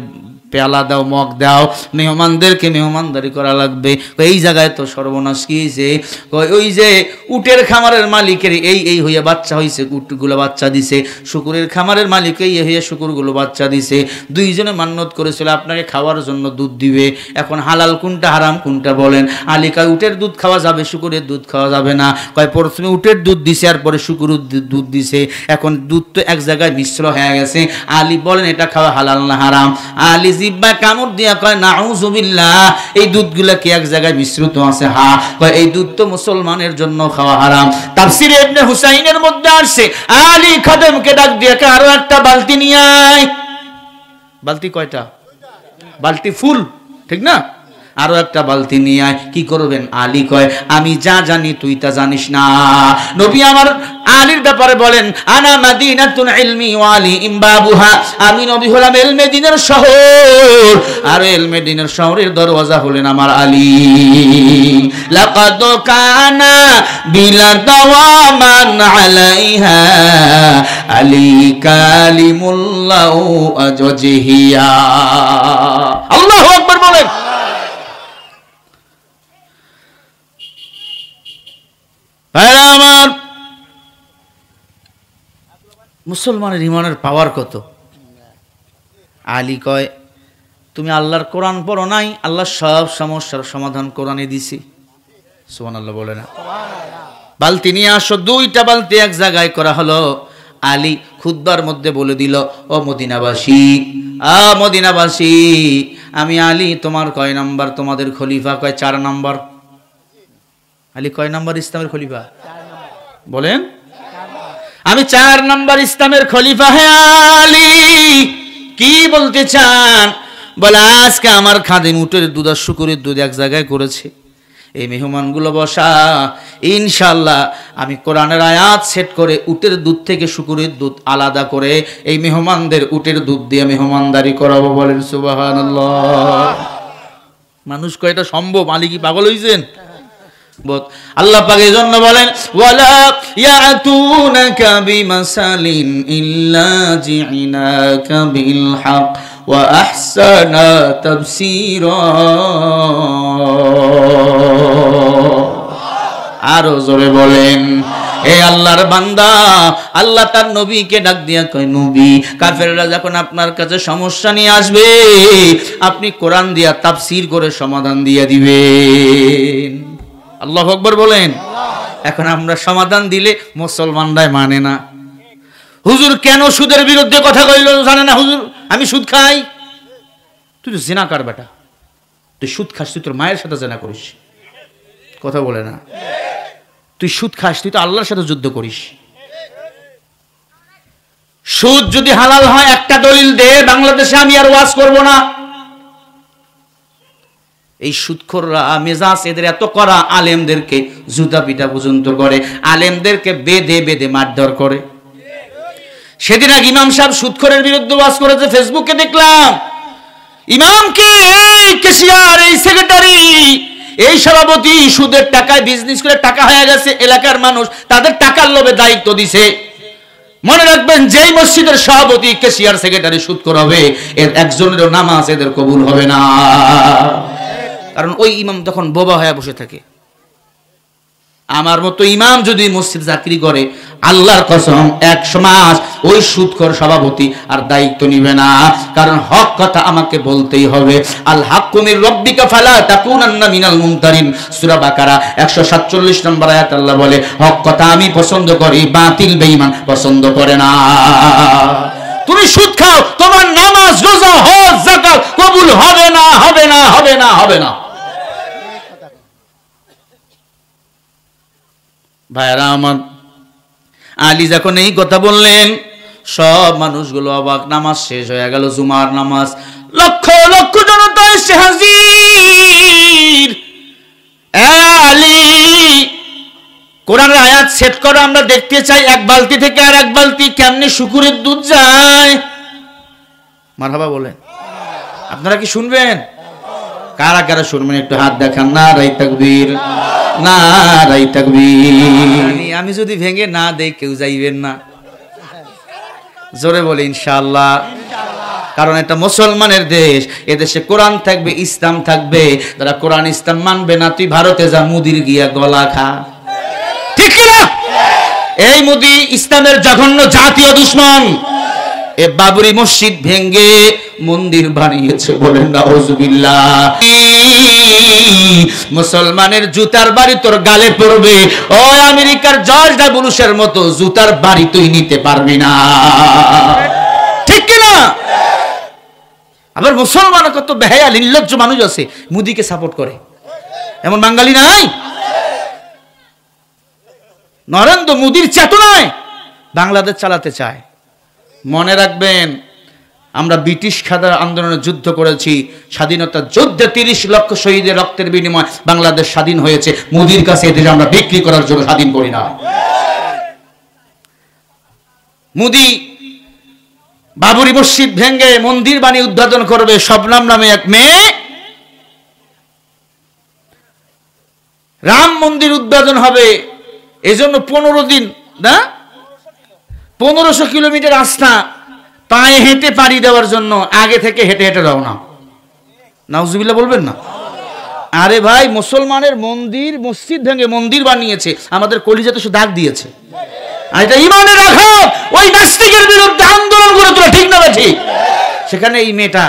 পেয়ালা দাও মগ দাও মেহমানদেরকে মেহমানদারি করা লাগবে এই জায়গায় তো সর্বনাশ কি যে ওই যে উটের খামারের মালিকের এই এই হইয়া বাচ্চা হয়েছে উটগুলো বাচ্চা দিছে শুকুরের খামারের মালিক এই হইয়া শুকুরগুলো বাচ্চা দিছে দুইজনে মান্যত করেছিল আপনাকে খাওয়ার জন্য দুধ দিবে এখন হালাল কোনটা হারাম কোনটা বলেন আলিকা উটের দুধ খাওয়া যাবে শুকুরের দুধ খাওয়া যাবে না কয় প্রথমে উটের দুধ দিছে আর পরে শুকুর দুধ দিছে এখন দুধ তো এক জায়গায় মিশ্র হয়ে গেছে আলী বলেন এটা খাওয়া হালাল না হারাম আলী জিব্বা কামড় দিয়া কয় নাউজুবিল্লাহ এই দুধগুলা কি এক জায়গায় বিশ্রুত আছে হা কয় এই দুধ তো মুসলমানের জন্য খাওয়া হারাম তাফসির ইবনে হুসাইনের মধ্যে আসে আলী খাদেমকে ডাক দিয়া কে আরো একটা বালতি নিয়ে আয় বালতি কয়টা বালতি ফুল ঠিক না আরো একটা বালতি নিয়ে আয় কি করবেন আলী কয় আমি যা জানি তুই তা জানিস না নবী আমার আলীর ব্যাপারে বলেন আনা মাদিনাতুন ইলমি ওয়ালি ইমবাবুহা আমি নবী হলাম এলমে দিনের শহর আর এলমেদিনের শহরের দরওয়াজা হলেন আমার আলী লাকাদ কানা বিলা দাওয়ামান আলাইহা আলী কালিমুল্লাহ আজজিহিয়া আল্লাহু আকবার বলেন ভাইরা আমার মুসলমানের ইমানের পাওয়ার কত আলী কয় তুমি আল্লাহর কোরআন পড়ো নাই আল্লাহ সব সমস্যার সমাধান কোরআনে দিছি সুমান আল্লাহ বলে না বালতি নিয়ে আসো দুইটা বালতি এক জায়গায় করা হলো আলী খুদ্বার মধ্যে বলে দিল ও মদিনাবাসী আ মদিনাবাসী আমি আলী তোমার কয় নাম্বার তোমাদের খলিফা কয় চার নাম্বার আলি কয় নম্বর ইসলামের খলিফা বলেন আমি চার নম্বর ইসলামের খলিফা হে আলী কি বলতে চান বলে আজকে আমার খাদে উটের দুধ আর শুকুরের দুধ এক জায়গায় করেছে এই মেহমানগুলো বসা ইনশাল্লাহ আমি কোরআনের আয়াত সেট করে উটের দুধ থেকে শুকুরের দুধ আলাদা করে এই মেহমানদের উটের দুধ দিয়ে মেহমানদারি করাবো বলেন সুবাহ মানুষ কয়টা সম্ভব আলী কি পাগল হইছেন আল্লাহ জন্য বলেন আরো জোরে বলেন এ আল্লাহর বান্দা আল্লাহ তার নবীকে ডাক দিয়া কয় নবী কাফেররা যখন আপনার কাছে সমস্যা নিয়ে আসবে আপনি কোরআন দিয়া তাফসীর করে সমাধান দিয়ে দিবেন আল্লাহ আকবর বলেন এখন আমরা সমাধান দিলে মুসলমানরাই মানে না হুজুর কেন সুদের বিরুদ্ধে কথা কইল জানে না হুজুর আমি সুদ খাই তুই তো জেনা কার বেটা তুই সুদ খাস তুই তোর মায়ের সাথে জেনা করিস কথা বলে না তুই সুদ খাস তুই তো আল্লাহর সাথে যুদ্ধ করিস সুদ যদি হালাল হয় একটা দলিল দে বাংলাদেশে আমি আর ওয়াজ করব না এই সুৎখররা মেজাজ এদের এত করা আলেমদেরকে জুতা পিটা পর্যন্ত করে আলেমদেরকে বেঁধে বেঁধে মারধর করে সেদিন এক ইমাম সাহেব সুৎখরের বিরুদ্ধে বাস করেছে ফেসবুকে দেখলাম ইমামকে এই কেশিয়ার এই সেক্রেটারি এই সভাপতি সুদের টাকায় বিজনেস করে টাকা হয়ে গেছে এলাকার মানুষ তাদের টাকার লোভে দায়িত্ব দিছে মনে রাখবেন যেই মসজিদের সভাপতি কেশিয়ার সেক্রেটারি সুদ হবে এর একজনেরও নামাজ এদের কবুল হবে না কারণ ওই ইমাম তখন বোবা হয়ে বসে থাকে আমার মতো ইমাম যদি মসজিদ চাকরি করে আল্লাহর কসম এক সমাজ ওই সুৎকর সভাপতি আর দায়িত্ব নিবে না কারণ হক কথা আমাকে বলতেই হবে আল হাকুমের রব্বিকা ফালা তা তাকুনান্না মিনাল মুমতারিন সুরা বাকারা একশো সাতচল্লিশ নম্বর আয়াত আল্লাহ বলে হক কথা আমি পছন্দ করি বাতিল বেঈমান পছন্দ করে না তুমি সুদ খাও তোমার নামাজ রোজা হজ যাকাত কবুল হবে না হবে না হবে না হবে না ভাইরা আমার আলী যখন এই কথা বললেন সব মানুষগুলো অবাক নামাজ শেষ হয়ে গেল জুমার নামাজ লক্ষ লক্ষ জনতা এসে হাজির আলী কোরআনের আয়াত সেট করো আমরা দেখতে চাই এক বালতি থেকে আর এক বালতি কেমনি শুকুরের দুধ যায় মারহাবা বলেন আপনারা কি শুনবেন কারা কারা শুনবেন একটু হাত দেখান না রাই তাকবীর না রাই তাকবীর আমি যদি ভেঙে না দেই কেউ যাইবেন না জোরে বলি ইনশাআল্লাহ কারণ এটা মুসলমানের দেশ এদেশে কোরআন থাকবে ইসলাম থাকবে যারা কোরআন ইসলাম মানবে না তুই ভারতে যা মুদির গিয়া গলা খা ঠিক না এই মুদি ইসলামের জঘন্য জাতীয় দুশ্মন এ বাবরি মসজিদ ভেঙ্গে মন্দির বানিয়েছে বলেন নাউজুবিল্লাহ মুসলমানের জুতার বাড়ি তোর গালে পড়বে ও আমেরিকার জর্জ ডাবলুসের মতো জুতার বাড়ি তুই নিতে পারবি না ঠিক না আবার মুসলমান কত বেহায়া নির্লজ্জ মানুষ আছে মুদিকে সাপোর্ট করে এমন বাঙালি নাই নরেন্দ্র মোদীর চেতনায় বাংলাদেশ চালাতে চায় মনে রাখবেন আমরা ব্রিটিশ খাদার আন্দোলনে যুদ্ধ করেছি স্বাধীনতা যুদ্ধে তিরিশ লক্ষ শহীদের রক্তের বিনিময় বাংলাদেশ স্বাধীন হয়েছে মোদির কাছে এদের আমরা বিক্রি করার জন্য স্বাধীন করি না মুদি বাবুরি মসজিদ ভেঙ্গে মন্দির বাণী উদ্বোধন করবে স্বপ্নাম নামে এক মেয়ে রাম মন্দির উদ্বোধন হবে এজন্য পনেরো দিন না পনেরোশো কিলোমিটার রাস্তা পায়ে হেঁটে পাড়ি দেওয়ার জন্য আগে থেকে হেঁটে হেঁটে রওনা নাউজুবিল্লা বলবেন না আরে ভাই মুসলমানের মন্দির মসজিদ ভেঙে মন্দির বানিয়েছে আমাদের কলিজাতে সে দাগ দিয়েছে আর এটা ইমানে রাখো ওই নাস্তিকের বিরুদ্ধে আন্দোলন করে তোলা ঠিক না ঠিক সেখানে এই মেয়েটা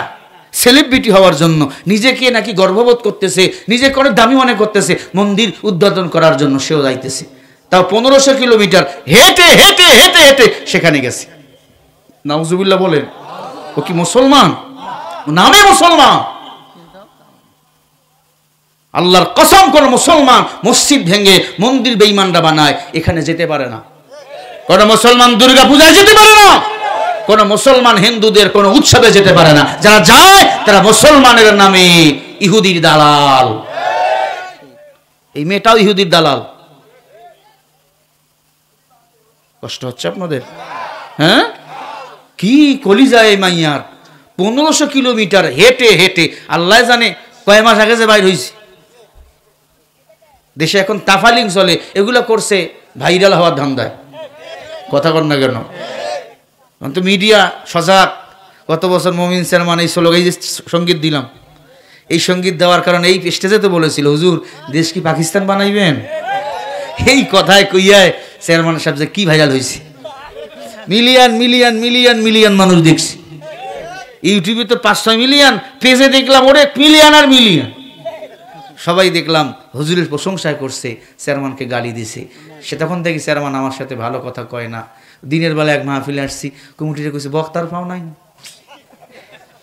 সেলিব্রিটি হওয়ার জন্য নিজেকে নাকি গর্ববোধ করতেছে নিজে করে দামি মনে করতেছে মন্দির উদ্বোধন করার জন্য সেও যাইতেছে তাও পনেরোশো কিলোমিটার হেঁটে হেঁটে হেঁটে হেঁটে সেখানে গেছে নাউজুবিল্লা বলেন ও কি মুসলমান নামে মুসলমান আল্লাহর কসম কোন মুসলমান মসজিদ ভেঙে মন্দির বেইমানরা বানায় এখানে যেতে পারে না কোন মুসলমান দুর্গা পূজায় যেতে পারে না কোন মুসলমান হিন্দুদের কোন উৎসবে যেতে পারে না যারা যায় তারা মুসলমানের নামে ইহুদির দালাল এই মেয়েটাও ইহুদির দালাল কষ্ট হচ্ছে আপনাদের হ্যাঁ কি কলিজায় মাইয়ার পনেরোশো কিলোমিটার হেঁটে হেঁটে আল্লাহ জানে কয় মাস আগে যে বাইর হয়েছে দেশে এখন তাফালিং চলে এগুলো করছে ভাইরাল হওয়ার ধান্দায় কথা কর না কেন তো মিডিয়া সজাগ গত বছর মমিন সালমান এই শ্লোক এই যে সঙ্গীত দিলাম এই সঙ্গীত দেওয়ার কারণে এই স্টেজে তো বলেছিল হুজুর দেশ কি পাকিস্তান বানাইবেন এই কথায় কইয়ায় চেয়ারম্যান সাহেব যে কী ভাইরাল হয়েছে মিলিয়ন মিলিয়ন মিলিয়ন মিলিয়ন মানুষ দেখছি ইউটিউবে তো পাঁচ ছয় মিলিয়ন পেজে দেখলাম ওরে মিলিয়ন আর মিলিয়ন সবাই দেখলাম হুজুরের প্রশংসা করছে চেয়ারম্যানকে গালি দিছে সে তখন থেকে চেয়ারম্যান আমার সাথে ভালো কথা কয় না দিনের বেলা এক মাহফিলে আসছি কুমুটিরে কইছে বক্তার পাও নাই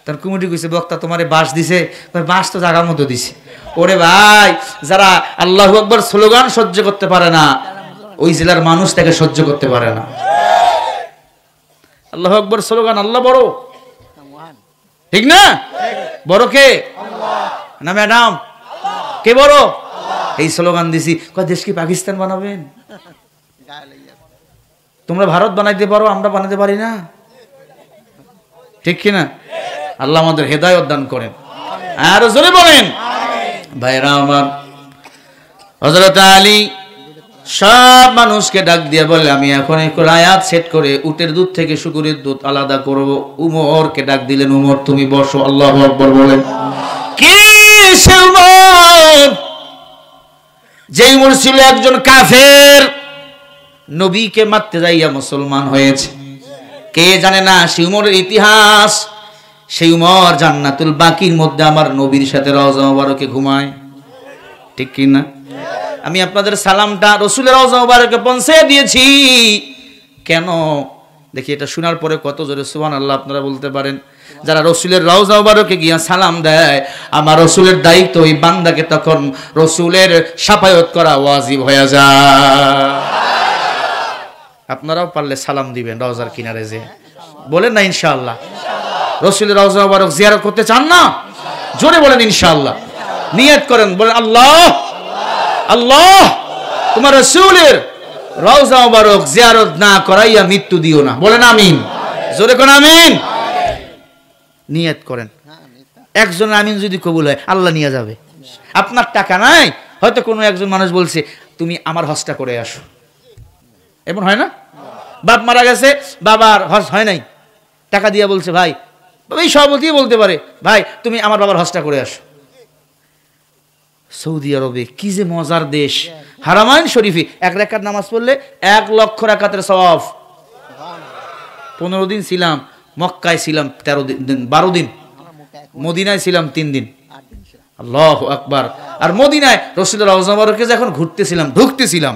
তার কুমুটি কইছে বক্তা তোমারে বাস দিছে বাস তো জাগার মতো দিছে ওরে ভাই যারা আল্লাহ আকবর স্লোগান সহ্য করতে পারে না ওই জেলার মানুষ তাকে সহ্য করতে পারে না আল্লাহ আকবর স্লোগান আল্লাহ বড় ঠিক না বড় কে না ম্যাডাম কে বড় এই স্লোগান দিছি দেশ কি পাকিস্তান বানাবেন তোমরা ভারত বানাইতে পারো আমরা বানাতে পারি না ঠিক কিনা আল্লাহ আমাদের হেদায়ত দান করেন আর জোরে বলেন ভাইরা আমার হজরত আলী সব মানুষকে ডাক দিয়ে বলে আমি এখন একটু আয়াত সেট করে উটের দুধ থেকে শুকুরের দুধ আলাদা করব কে ডাক দিলেন উমর তুমি বসো আল্লাহ আকবর বলেন কি সে উমর যে উমর ছিল একজন কাফের নবীকে মারতে যাইয়া মুসলমান হয়েছে কে জানে না সে উমরের ইতিহাস সেই উমর জান্নাতুল বাকির মধ্যে আমার নবীর সাথে রওজা মোবারকে ঘুমায় ঠিক কি না আমি আপনাদের সালামটা রসুলের অজাবারকে পৌঁছে দিয়েছি কেন দেখি এটা শোনার পরে কত জোরে সুহান আল্লাহ আপনারা বলতে পারেন যারা রসুলের রওজাবারকে গিয়া সালাম দেয় আমার রসুলের দায়িত্ব ওই বান্দাকে তখন রসুলের সাফায়ত করা ওয়াজিব হয়ে যায় আপনারাও পারলে সালাম দিবেন রওজার কিনারে যে বলেন না ইনশাআল্লাহ রসুলের রওজা মুবারক জিয়ারত করতে চান না জোরে বলেন ইনশাআল্লাহ নিয়ত করেন বলেন আল্লাহ আল্লাহ তোমার রসুলের রওজা মুবারক জিয়ারত না করাইয়া মৃত্যু দিও না বলেন আমিন জোরে কোন আমিন নিয়ত করেন একজন আমিন যদি কবুল হয় আল্লাহ নিয়ে যাবে আপনার টাকা নাই হয়তো কোনো একজন মানুষ বলছে তুমি আমার হজটা করে আসো এমন হয় না বাপ মারা গেছে বাবার হজ হয় নাই টাকা দিয়ে বলছে ভাই এই সভাপতিও বলতে পারে ভাই তুমি আমার বাবার হজটা করে আসো সৌদি আরবে কি যে মজার দেশ হারামাইন শরীফে এক রেখার নামাজ পড়লে এক লক্ষ রেখাতের সব পনেরো দিন ছিলাম মক্কায় ছিলাম তেরো দিন বারো দিন মদিনায় ছিলাম তিন দিন আল্লাহ আকবার আর মদিনায় রসিদুল আজমারকে যখন ঘুরতেছিলাম ঢুকতেছিলাম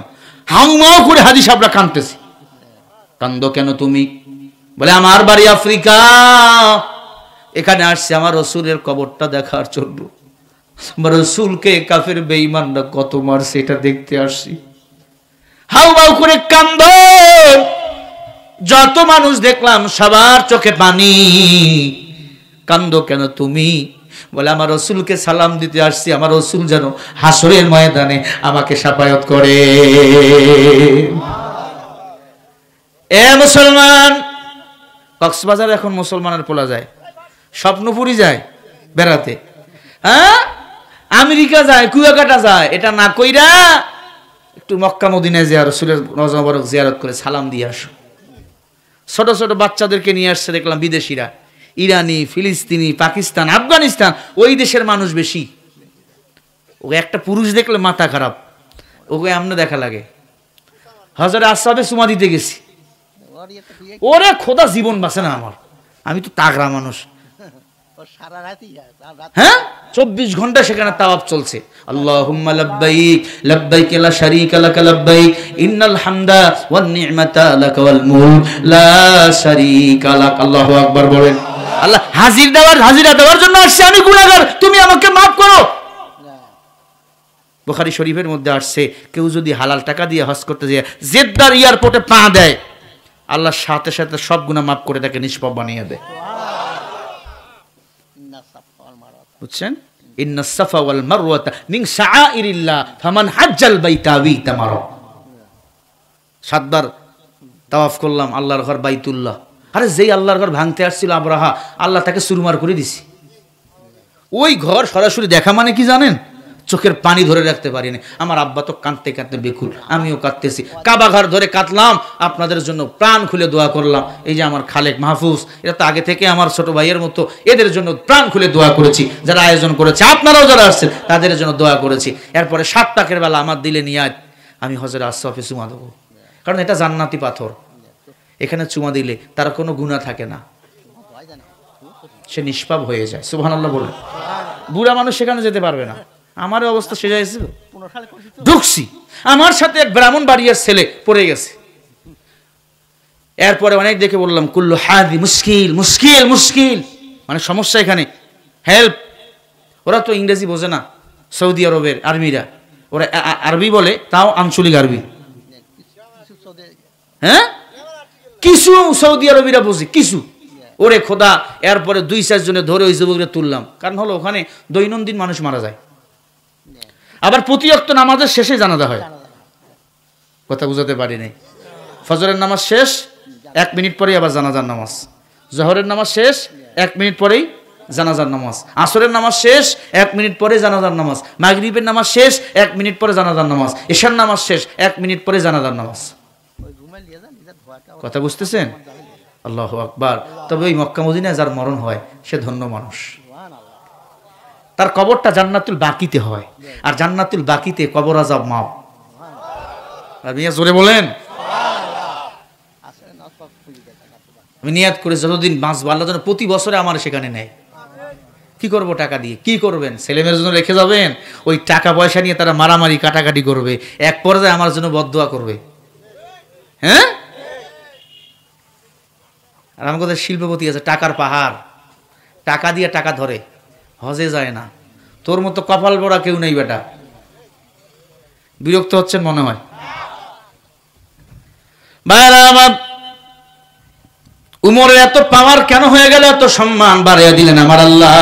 হাউমাও করে হাজি সাবরা কানতেছি কান্দ কেন তুমি বলে আমার বাড়ি আফ্রিকা এখানে আসছে আমার রসুলের কবরটা দেখার চলবো রসুলকে কাফের বেঈমানরা কত মারছে এটা দেখতে আসছি হাউবাউ করে কান্দ যত মানুষ দেখলাম সবার চোখে পানি কান্দ কেন তুমি বলে আমার রসুলকে সালাম দিতে আসছি আমার রসুল যেন হাসরের ময়দানে আমাকে সাফায়ত করে এ মুসলমান কক্সবাজার এখন মুসলমানের পোলা যায় স্বপ্নপুরি যায় বেড়াতে হ্যাঁ আমেরিকা যায় কুয়াকাটা যায় এটা না কইরা একটু মক্কা মদিনায় জিয়ার রসুলের রজবরক জিয়ারত করে সালাম দিয়ে আসো ছোট ছোট বাচ্চাদেরকে নিয়ে আসছে দেখলাম বিদেশিরা ইরানি ফিলিস্তিনি পাকিস্তান আফগানিস্তান ওই দেশের মানুষ বেশি ওকে একটা পুরুষ দেখলে মাথা খারাপ ওকে আমনে দেখা লাগে হজরে আসাবে সুমা দিতে গেছি ওরে খোদা জীবন বাঁচে না আমার আমি তো তাগড়া মানুষ হ্যাঁ চব্বিশ ঘন্টা সেখানে তাওয়াব চলছে বলেন আল্লাহ হাজির দেওয়ার হাজিরা দেওয়ার জন্য আমি তুমি আমাকে মাফ করো বুখারী শরীফের মধ্যে আসছে কেউ যদি হালাল টাকা দিয়ে হজ করতে যায় জেদ্দার এয়ারপোর্টে পা দেয় আল্লাহ সাথে সাথে সব গুণা মাফ করে তাকে নিষ্পাপ বানিয়ে দেয় বুঝছেন ইন্না সাফা ওয়াল মারওয়াতা মিন শাআইরিল্লাহ ফামান হাজ্জাল বাইতা ওয়া তামারা সাতবার তাওয়াফ করলাম আল্লাহর ঘর বাইতুল্লাহ আরে যেই আল্লাহর ঘর ভাঙতে আসছিল আবরাহা আল্লাহ তাকে সুরমার করে দিছি ওই ঘর সরাসরি দেখা মানে কি জানেন চোখের পানি ধরে রাখতে পারিনি আমার আব্বা তো কাঁদতে কাঁদতে বেকুল আমিও কাঁদতেছি কাবাঘর ধরে কাঁদলাম আপনাদের জন্য প্রাণ খুলে দোয়া করলাম এই যে আমার খালেক মাহফুজ এটা তো আগে থেকে আমার ছোট ভাইয়ের মতো এদের জন্য প্রাণ খুলে দোয়া করেছি যারা আয়োজন করেছে আপনারাও যারা আসছেন তাদের জন্য দোয়া করেছি এরপরে সাত টাকের বেলা আমার দিলে নিয়ে আমি হজরে অফিস চুমা দেবো কারণ এটা জান্নাতি পাথর এখানে চুমা দিলে তার কোনো গুণা থাকে না সে নিষ্পাপ হয়ে যায় সুবহানাল্লাহ বলে বুড়া মানুষ সেখানে যেতে পারবে না আমার অবস্থা সেজা হয়েছিল ঢুকছি আমার সাথে এক ব্রাহ্মণ বাড়িয়ার ছেলে পড়ে গেছে এরপরে অনেক দেখে বললাম কুল্লু হাদি মুশকিল মুশকিল মুশকিল মানে সমস্যা এখানে হেল্প ওরা তো ইংরেজি বোঝে না সৌদি আরবের আর্মিরা ওরা আরবি বলে তাও আঞ্চলিক আরবি হ্যাঁ কিছু সৌদি আরবিরা বোঝে কিছু ওরে খোদা এরপরে দুই চারজনে ধরে ওই যুবকরা তুললাম কারণ হলো ওখানে দৈনন্দিন মানুষ মারা যায় আবার প্রতিরক্ত নামাজের শেষে জানাজা হয় কথা বুঝাতে পারিনি ফজরের নামাজ শেষ এক মিনিট পরেই আবার জানাজার নামাজ জহরের নামাজ শেষ এক মিনিট পরেই জানাজার নামাজ আসরের নামাজ শেষ এক মিনিট পরে জানাজার নামাজ মাগরীবের নামাজ শেষ এক মিনিট পরে জানাজার নামাজ এশার নামাজ শেষ এক মিনিট পরে জানাজার নামাজ কথা বুঝতেছেন আল্লাহ আকবার তবে ওই মক্কা মদিনায় যার মরণ হয় সে ধন্য মানুষ তার কবরটা জান্নাতুল বাকিতে হয় আর জান্নাতুল বাকিতে কবর আজাব মাপ জোরে বলেন আমি নিয়াত করে যতদিন বাঁচবো আল্লাহ যেন প্রতি বছরে আমার সেখানে নেয় কি করব টাকা দিয়ে কি করবেন ছেলেমেয়ের জন্য রেখে যাবেন ওই টাকা পয়সা নিয়ে তারা মারামারি কাটাকাটি করবে এক পর্যায়ে আমার জন্য বদোয়া করবে হ্যাঁ আর আমার কথা শিল্পপতি আছে টাকার পাহাড় টাকা দিয়ে টাকা ধরে হজে যায় না তোর মতো কপাল বড়া কেউ নেই বেটা বিরক্ত হচ্ছেন মনে হয় উমরে আমার এত পাওয়ার কেন হয়ে গেল এত সম্মান বাড়িয়ে দিলেন আমার আল্লাহ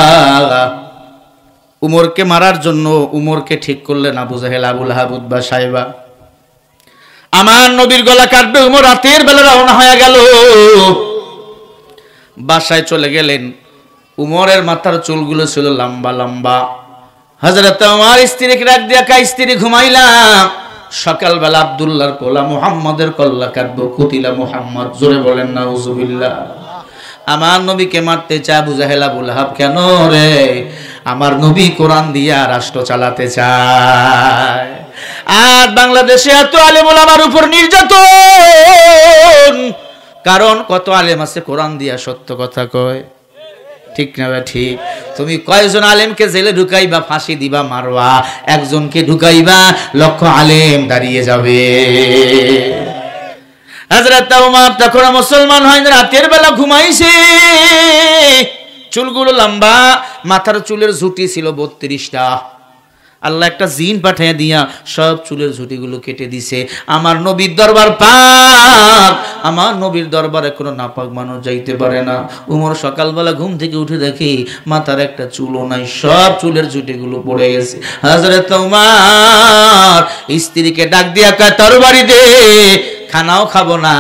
উমরকে মারার জন্য উমরকে ঠিক করলেন আবু জাহেল আবুল হাবুদ বা সাহেবা আমার নবীর গলা কাটবে উমর রাতের বেলা রওনা হয়ে গেল বাসায় চলে গেলেন উমরের মাথার চুলগুলো ছিল লম্বা লম্বা হজরত আমার স্ত্রীকে রাগ দিয়া কা স্ত্রী ঘুমাইলাম সকালবেলা আবদুল্লাহর কোলা মুহাম্মদের কল্লা কাটবো কুতিলা মুহাম্মদ জোরে বলেন না উজুবিল্লাহ আমার নবীকে মারতে চা বুজাহেলা বুলহাব কেন রে আমার নবী কোরআন দিয়া রাষ্ট্র চালাতে চায় আর বাংলাদেশে এত আলেম আমার উপর নির্যাতন কারণ কত আলেম আছে কোরআন দিয়া সত্য কথা কয় ঠিক না বা ঠিক তুমি কয়জন আলেমকে জেলে ঢুকাইবা ফাঁসি দিবা মারবা একজনকে ঢুকাইবা লক্ষ আলেম দাঁড়িয়ে যাবে তখন মুসলমান হয় রাতের বেলা ঘুমাইছে চুলগুলো লম্বা মাথার চুলের ঝুটি ছিল বত্রিশটা আল্লাহ একটা জিন পাঠাইয়া দিয়া সব চুলের ঝুটিগুলো কেটে দিছে আমার নবীর দরবার পাক আমার নবীর দরবারে কোনো নাপাক মানুষ যাইতে পারে না উমর সকালবেলা ঘুম থেকে উঠে দেখি মাথার একটা চুলও নাই সব চুলের ঝুটিগুলো পড়ে গেছে হাজরে তোমার স্ত্রীকে ডাক দিয়া কাতার বাড়ি দে খানাও খাবো না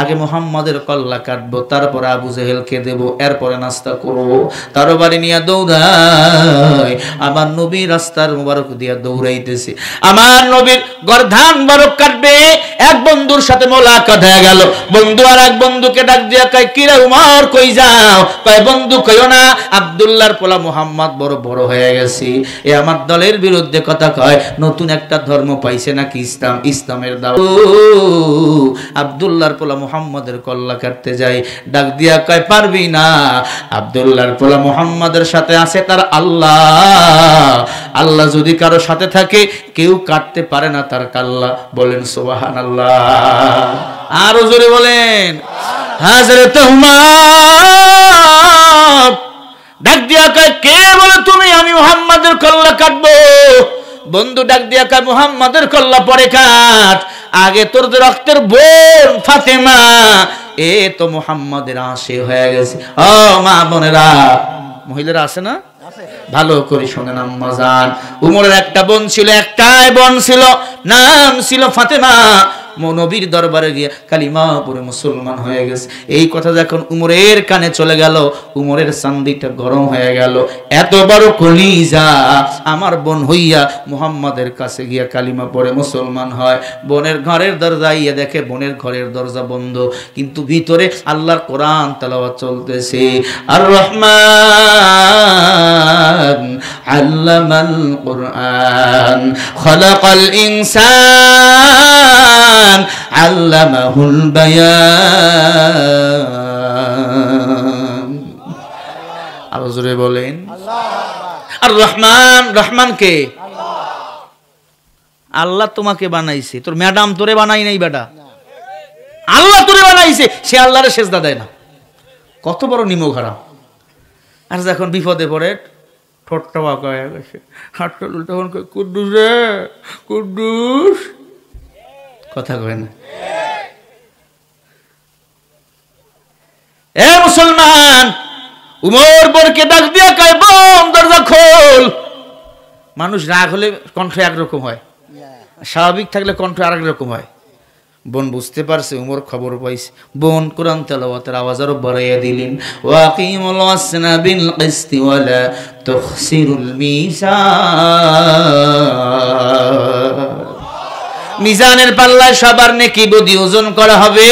আগে মোহাম্মদের কল্লা কাটবো তারপরে আবু জেহেলকে দেবো এরপরে নাস্তা করবো তারও বাড়ি নিয়ে দৌড়ায় আমার নবী রাস্তার মুবারক দিয়া দৌড়াইতেছে আমার নবীর গর্ধান বারক কাটবে এক বন্ধুর সাথে মোলাকাত হয়ে গেল বন্ধু আর এক বন্ধুকে ডাক দিয়া কয় কি রে উমর কই যাও কয় বন্ধু কইও না আব্দুল্লাহর পোলা মোহাম্মদ বড় বড় হয়ে গেছি এ আমার দলের বিরুদ্ধে কথা কয় নতুন একটা ধর্ম পাইছে নাকি ইসলাম ইসলামের দাও আব্দুল্লাহর পোলা মোহাম্মদের কল্লা কাটতে যাই ডাক দিয়া কয় পারবি না আব্দুল্লাহর পোলা মোহাম্মদের সাথে আছে তার আল্লাহ আল্লাহ যদি কারো সাথে থাকে কেউ কাটতে পারে না তার কাল্লা বলেন সোবাহান আল্লাহ আরো জোরে বলেন হাজরে তোমার ডাক দিয়া কে বলে তুমি আমি মোহাম্মদের কল্লা কাটবো বন্ধু ডাক দিয়া কা মোহাম্মদের কল্লা পরে কাট আগে তোর রক্তের বোন ফাতেমা এ তো মুহাম্মাদের আশে হয়ে গেছে ও মা বোনেরা মহিলারা আছে না ভালো করে শুনে নাম জান উমরের একটা বোন ছিল একটাই বোন ছিল নাম ছিল ফাতেমা মনবীর দরবারে গিয়ে কালিমা পরে মুসলমান হয়ে গেছে এই কথা যখন উমরের কানে চলে গেল উমরের সান্দিটা গরম হয়ে গেল এত বড় কলিজা আমার বোন হইয়া মুহাম্মাদের কাছে গিয়া কালিমা পরে মুসলমান হয় বোনের ঘরের দরজা ইয়ে দেখে বোনের ঘরের দরজা বন্ধ কিন্তু ভিতরে আল্লাহর কোরআন তালাওয়া চলতেছে আর রহমান আল্লামাল কোরআন খলাকাল ইনসান কোরআন আল্লামাহুল বায়ান আরো জোরে বলেন আর রহমান আল্লাহ তোমাকে বানাইছে তোর ম্যাডাম তোরে বানাই নাই বেটা আল্লাহ তোরে বানাইছে সে আল্লাহরে সেজদা দেয় না কত বড় নিমো খারাপ আর যখন বিপদে পড়ে ঠোঁটটা বাঁকা হয়ে গেছে হাটটা তখন কুদ্দুস রে কুদ্দুস কথা কয় না এ মুসলমান উমর বরকে ডাক দিয়া কয় বম দরজা খোল মানুষ রাগ হলে কণ্ঠ একরকম হয় স্বাভাবিক থাকলে কণ্ঠ আরেক রকম হয় বোন বুঝতে পারছে উমর খবর পাইছে বোন কোরআন তেলাওয়াতের আওয়াজ আরো বাড়াইয়া দিলেন ওয়াকিমুল ওয়াসনা বিল কিসতি ওয়ালা তুখসিরুল মিসা মিজানের পাল্লায় সবার নেকি বদি ওজন করা হবে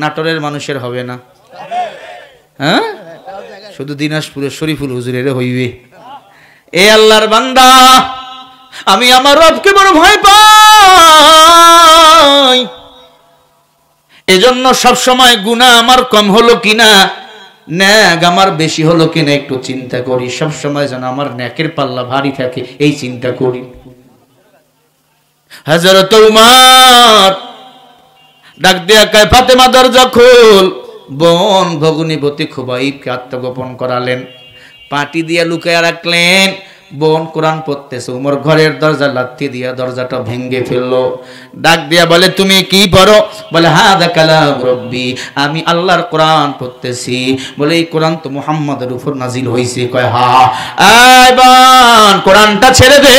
নাটোরের মানুষের হবে না হ্যাঁ শুধু দিনাজপুরের শরীফুল হুজুরের হইবে এ আল্লাহর বান্দা আমি আমার রবকে বড় ভয় পাই এজন্য সব সময় গুণা আমার কম হলো কিনা ন্যাক আমার বেশি হলো কিনা একটু চিন্তা করি সব সময় যেন আমার ন্যাকের পাল্লা ভারী থাকে এই চিন্তা করি হজরত উমার ডাক দিয়া কায় ফাতেমা দরজা বোন আত্মগোপন করালেন পাটি দিয়া রাখলেন বোন কোরআন পড়তেছে উমর ঘরের দরজা দিয়া দরজাটা ভেঙ্গে ফেললো ডাক দিয়া বলে তুমি কি পড়ো বলে হা কালাম রব্বি আমি আল্লাহর কোরআন পড়তেছি বলে এই কোরআন তো মুহাম্মাদের উপর নাজিল হইছে কয় হা আয় বান কোরআনটা ছেড়ে দে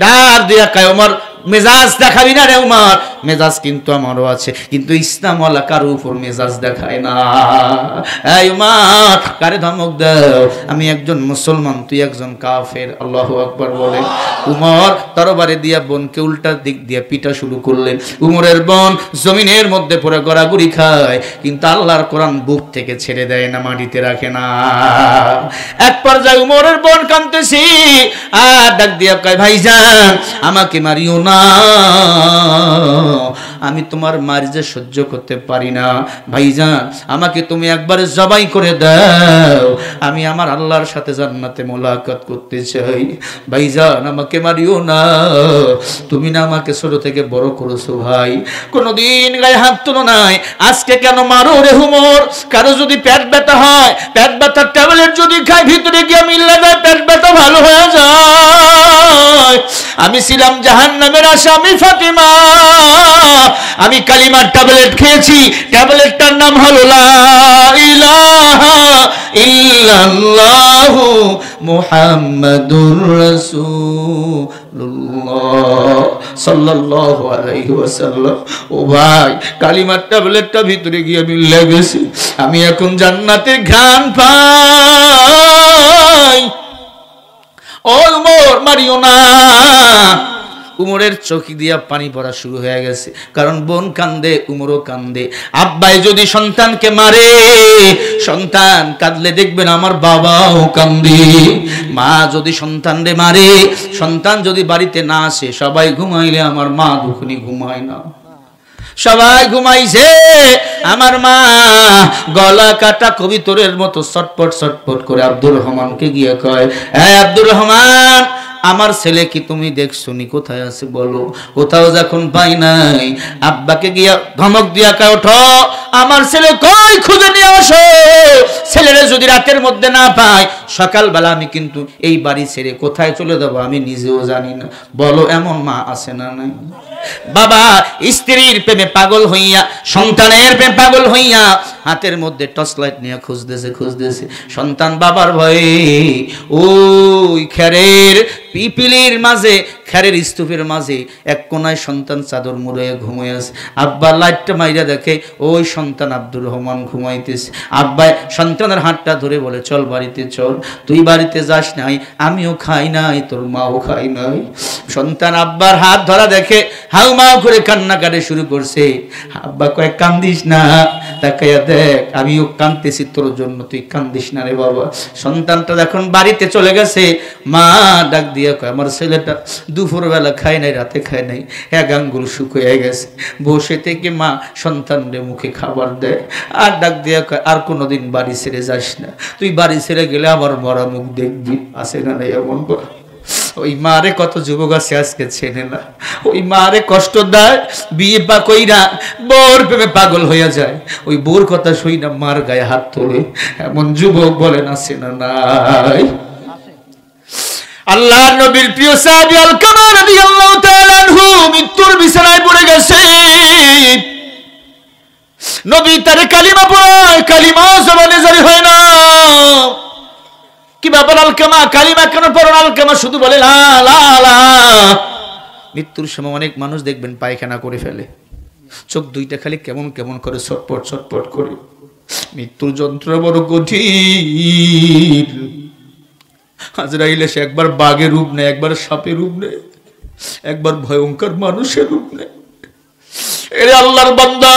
ডার দিয়া কায় ওমর মেজাজ দেখাবি না রে উমার মেজাজ কিন্তু আমারও আছে কিন্তু ইসলাম ইসলামওয়ালা কারো উপর মেজাজ দেখায় না এই উমার কারে ধমক দাও আমি একজন মুসলমান তুই একজন কাফের আল্লাহ আকবার বলে উমর তরবারে দিয়া বোনকে উল্টা দিক দিয়া পিটা শুরু করলেন উমরের বোন জমিনের মধ্যে পড়ে গড়াগড়ি খায় কিন্তু আল্লাহর কোরআন বুক থেকে ছেড়ে দেয় না মাটিতে রাখে না এক পর্যায়ে উমরের বোন কানতেছিল আর ডাক দিয়া কয় ভাইজান আমাকে মারিও না আমি তোমার মারিজে সহ্য করতে পারি না ভাইজান আমাকে তুমি একবারে জবাই করে দাও আমি আমার আল্লাহর সাথে জান্নাতে মোলাকাত করতে চাই ভাইজান আমাকে মারিও না তুমি না আমাকে ছোট থেকে বড় করেছো ভাই কোনোদিন গায়ে হাত তুলো নাই আজকে কেন মারো রে হুমর কারো যদি পেট ব্যথা হয় পেট ব্যথার ট্যাবলেট যদি খাই ভিতরে গিয়ে মিললে যায় পেট ব্যথা ভালো হয়ে যায় আমি ছিলাম জাহান নামের আসামি ফাতিমা আমি কালিমার ট্যাবলেট খেয়েছি ট্যাবলেটটার নাম হলো মুহাম্মাদুর ভাই কালিমার ভিতরে গিয়ে আমি আমি এখন জান্নাতে ঘ্রাণ পাই ও মোর মারিও না উমরের চোখ দিয়া পানি পড়া শুরু হয়ে গেছে কারণ বোন কান্দে উমরও কান্দে আব্বাই যদি সন্তানকে মারে সন্তান কাঁদলে দেখবেন আমার বাবাও কান্দে মা যদি সন্তান রে মারে সন্তান যদি বাড়িতে না আসে সবাই ঘুমাইলে আমার মা দুখনি ঘুমায় না সবাই ঘুমাইছে আমার মা গলা কাটা কবিতরের মতো সটপট সটপট করে আব্দুর রহমানকে গিয়ে কয় হ্যাঁ আব্দুর রহমান আমার ছেলে কি তুমি দেখছো শুনি কোথায় আছে বলো কোথাও যখন পাই নাই আব্বাকে গিয়া ধমক দিয়া কা ওঠো আমার ছেলে কই খুঁজে নিয়ে আসো ছেলেরে যদি রাতের মধ্যে না পাই সকালবেলা আমি কিন্তু এই বাড়ি ছেড়ে কোথায় চলে যাবো আমি নিজেও জানি না বলো এমন মা আছে না নাই বাবা স্ত্রীর প্রেমে পাগল হইয়া সন্তানের প্রেমে পাগল হইয়া হাতের মধ্যে টর্চ লাইট নিয়ে খুঁজতেছে খুঁজতেছে সন্তান বাবার ভয়ে ওই খেরের পিপিলির মাঝে খ্যারের স্তূপের মাঝে এক কোনায় সন্তান চাদর মুড়ে ঘুমোয় আছে আব্বা লাইটটা মাইরা দেখে ওই সন্তান আব্দুর রহমান ঘুমাইতেছে আব্বা সন্তানের হাতটা ধরে বলে চল বাড়িতে চল তুই বাড়িতে যাস নাই আমিও খাই নাই তোর মাও খাই নাই সন্তান আব্বার হাত ধরা দেখে হাউ মাও করে কাটে শুরু করছে আব্বা কয়েক কান্দিস না তাকাইয়া দেখ আমিও কান্দতেছি তোর জন্য তুই কান্দিস না রে বাবা সন্তানটা এখন বাড়িতে চলে গেছে মা ডাক দিয়ে কয় আমার ছেলেটা দুপুরবেলা খায় নাই রাতে খায় নাই এক আঙ্গুল শুকিয়ে গেছে বসে থেকে মা সন্তানদের মুখে খাবার দেয় আর ডাক দেয়া আর কোনো দিন বাড়ি ছেড়ে যাস না তুই বাড়ি ছেড়ে গেলে আমার মরা মুখ দেখবি আছে না নাই এমন করে ওই মারে কত যুবক আছে আজকে চেনে না ওই মারে কষ্ট দেয় বিয়ে পা না বর ভেবে পাগল হইয়া যায় ওই বোর কথা শুই না মার গায়ে হাত তোলে এমন যুবক বলে না সেনা নাই আল্লাহ নবীর প্রিয় সাহাবী আল কামা রাদিয়াল্লাহু তাআলা আনহু মৃত্যুর বিছানায় পড়ে গেছে নবী তার কালিমা পড়ায় কালিমা জবানে জারি হয় না কি ব্যাপার কামা কালিমা কেন পড়ো কামা শুধু বলে লা লা লা মৃত্যুর সময় অনেক মানুষ দেখবেন পায়খানা করে ফেলে চোখ দুইটা খালি কেমন কেমন করে ছটপট ছটপট করে মৃত্যুর যন্ত্র বড় কঠিন আজরাইল এসে একবার বাঘের রূপ নেয় একবার সাপে রূপ নেয় একবার ভয়ঙ্কর মানুষের রূপ নেয় এরে আল্লাহর বান্দা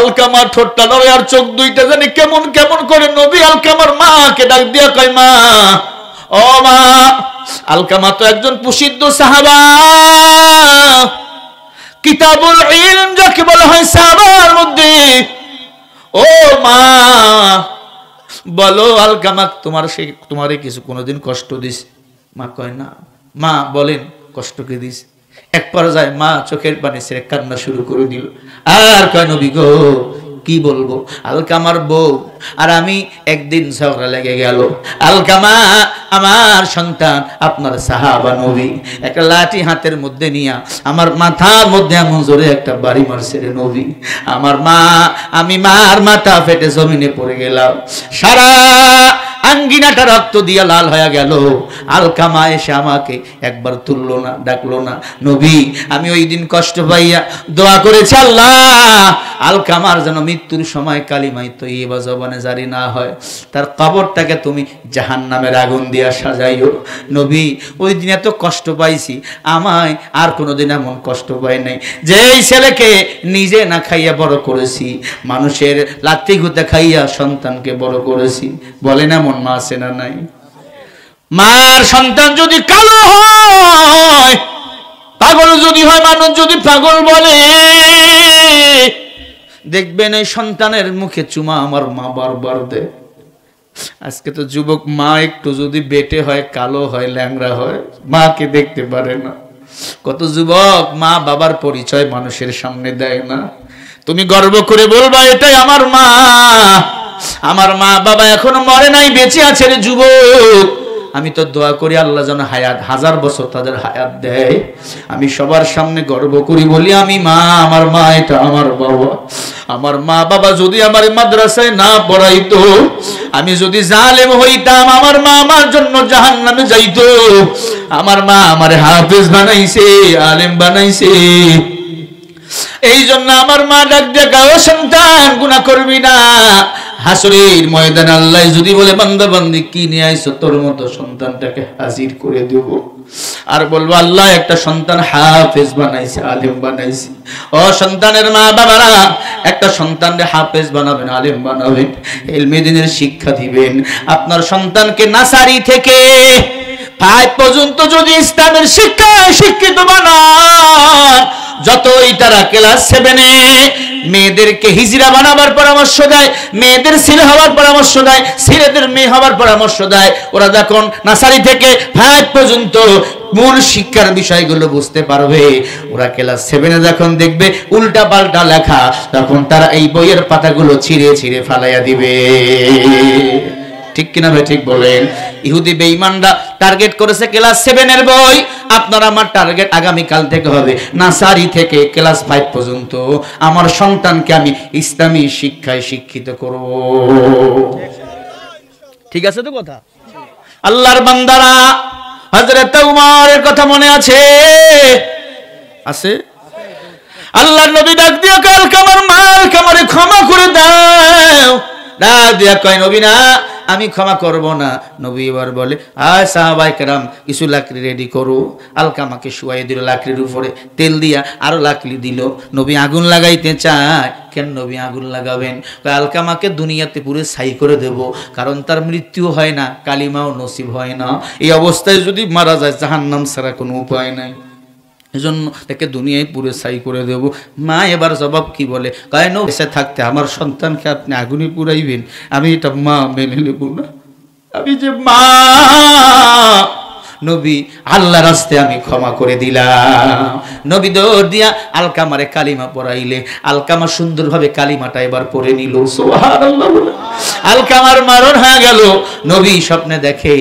আলকামা ঠোঁটটা আর চোখ দুইটা জানি কেমন কেমন করে নবী আলকামার মাকে ডাক দিয়া কয় মা ও মা আলকামা তো একজন প্রসিদ্ধ সাহাবা কিতাবুল ইলম যাকে বলা হয় সাহাবার মধ্যে ও মা বলো আলকামাক তোমার সে তোমার কিছু কোনোদিন কষ্ট দিস মা কয় না মা বলেন কষ্টকে দিস এক পর্যায়ে মা চোখের পানি ছেড়ে কান্না শুরু করে দিল আর কয় নবী গো কি বলবো আলকামার বউ আর আমি একদিন ঝগড়া লেগে গেল আলকামা আমার সন্তান আপনার সাহাবা নবী একটা লাঠি হাতের মধ্যে নিয়া আমার মাথার মধ্যে এমন জোরে একটা বাড়ি মারছে রে নবী আমার মা আমি মার মাথা ফেটে জমিনে পড়ে গেলাম সারা আঙ্গিনাটা রক্ত দিয়া লাল হয়ে গেল আলকামা এসে আমাকে একবার তুলল না ডাকলো না নবী আমি ওই দিন কষ্ট পাইয়া দোয়া করেছি আল্লাহ আলকামার যেন মৃত্যুর সময় কালিমাই তো বা জবানে জারি না হয় তার কবরটাকে তুমি জাহান নামের আগুন দিয়া সাজাইও নবী ওই দিন এত কষ্ট পাইছি আমায় আর কোনোদিন এমন কষ্ট পাই নাই যে এই ছেলেকে নিজে না খাইয়া বড় করেছি মানুষের লাত্তি গুতে খাইয়া সন্তানকে বড় করেছি বলেন এমন মা আছে না নাই মার সন্তান যদি কালো হয় পাগল যদি হয় মানুষ যদি পাগল বলে দেখবেন ওই সন্তানের মুখে চুমা আমার মা বারবার দেয় আজকে তো যুবক মা একটু যদি বেটে হয় কালো হয় ল্যাংরা হয় মাকে দেখতে পারে না কত যুবক মা বাবার পরিচয় মানুষের সামনে দেয় না তুমি গর্ব করে বলবা এটাই আমার মা আমার মা বাবা এখনো মরে নাই বেঁচে আছে রে যুবক আমি তো দোয়া করি আল্লাহ যেন হায়াত হাজার বছর তাদের হায়াত দেয় আমি সবার সামনে গর্ব করি বলি আমি মা আমার মা এটা আমার বাবা আমার মা বাবা যদি আমার মাদ্রাসায় না পড়াইতো আমি যদি জালেম হইতাম আমার মা আমার জন্য জাহান নামে যাইতো আমার মা আমার হাফেজ বানাইছে আলেম বানাইছে এই জন্য আমার মা ডাক দেখাও সন্তান গুণা করবি না হাসরের ময়দান আল্লাহ যদি বলে বান্দা বান্দি কি নিয়ে আইস তোর মতো সন্তানটাকে হাজির করে দেব আর বলবো আল্লাহ একটা সন্তান হাফেজ বানাইছে আলেম বানাইছে ও সন্তানের মা বাবারা একটা সন্তানকে হাফেজ বানাবেন আলেম বানাবেন এলমেদিনের শিক্ষা দিবেন আপনার সন্তানকে নাসারি থেকে ফাইভ পর্যন্ত যদি ইসলামের শিক্ষায় শিক্ষিত বানান যতই তারা ক্লাস সেভেনে মেয়েদেরকে হিজরা বানাবার পরামর্শ দেয় মেয়েদের সিল হওয়ার পরামর্শ দেয় ছেলেদের মেয়ে হওয়ার পরামর্শ দেয় ওরা যখন নাসারি থেকে ফাইভ পর্যন্ত মূল শিক্ষার বিষয়গুলো বুঝতে পারবে ওরা ক্লাস সেভেনে যখন দেখবে উল্টা পাল্টা লেখা তখন তারা এই বইয়ের পাতাগুলো ছিঁড়ে ছিঁড়ে ফালাইয়া দিবে ঠিক কিনা ভাই ঠিক বলেন ইহুদি বেঈমানরা টার্গেট করেছে ক্লাস এর বই আপনার আমার টার্গেট আগামীকাল থেকে হবে নার্সারি থেকে ক্লাস ফাইভ পর্যন্ত আমার সন্তানকে আমি ইসলামী শিক্ষায় শিক্ষিত করব ঠিক আছে তো কথা আল্লাহর বান্দারা হজরত উমারের কথা মনে আছে আছে আল্লাহর নবী ডাক দিও কাল কামার মাল কামারে ক্ষমা করে দাও ডাক দিয়া কয় নবী না আমি ক্ষমা করব না নবী এবার বলে আয় সাহাবাই কেরাম কিছু লাকড়ি রেডি করো আলকামাকে শুয়াই দিল লাকড়ির উপরে তেল দিয়া আরও লাকড়ি দিল নবী আগুন লাগাইতে চায় কেন নবী আগুন লাগাবেন আলকামাকে দুনিয়াতে পুরো ছাই করে দেব কারণ তার মৃত্যু হয় না কালিমাও নসিব হয় না এই অবস্থায় যদি মারা যায় জাহান্নাম ছাড়া কোনো উপায় নাই এজন্য তাকে দুনিয়ায় পুরে ছাই করে দেব মা এবার জবাব কি বলে কয় নো বেঁচে থাকতে আমার সন্তানকে আপনি আগুনে পুরাইবেন আমি এটা মা মেনে নেব না আমি যে মা নবী আল্লাহ রাস্তে আমি ক্ষমা করে দিলাম নবী দৌড় দিয়া আলকামারে কালিমা পড়াইলে আলকামা সুন্দরভাবে কালিমাটা এবার পরে নিল আলকামার মারণ হয়ে গেল নবী স্বপ্নে দেখে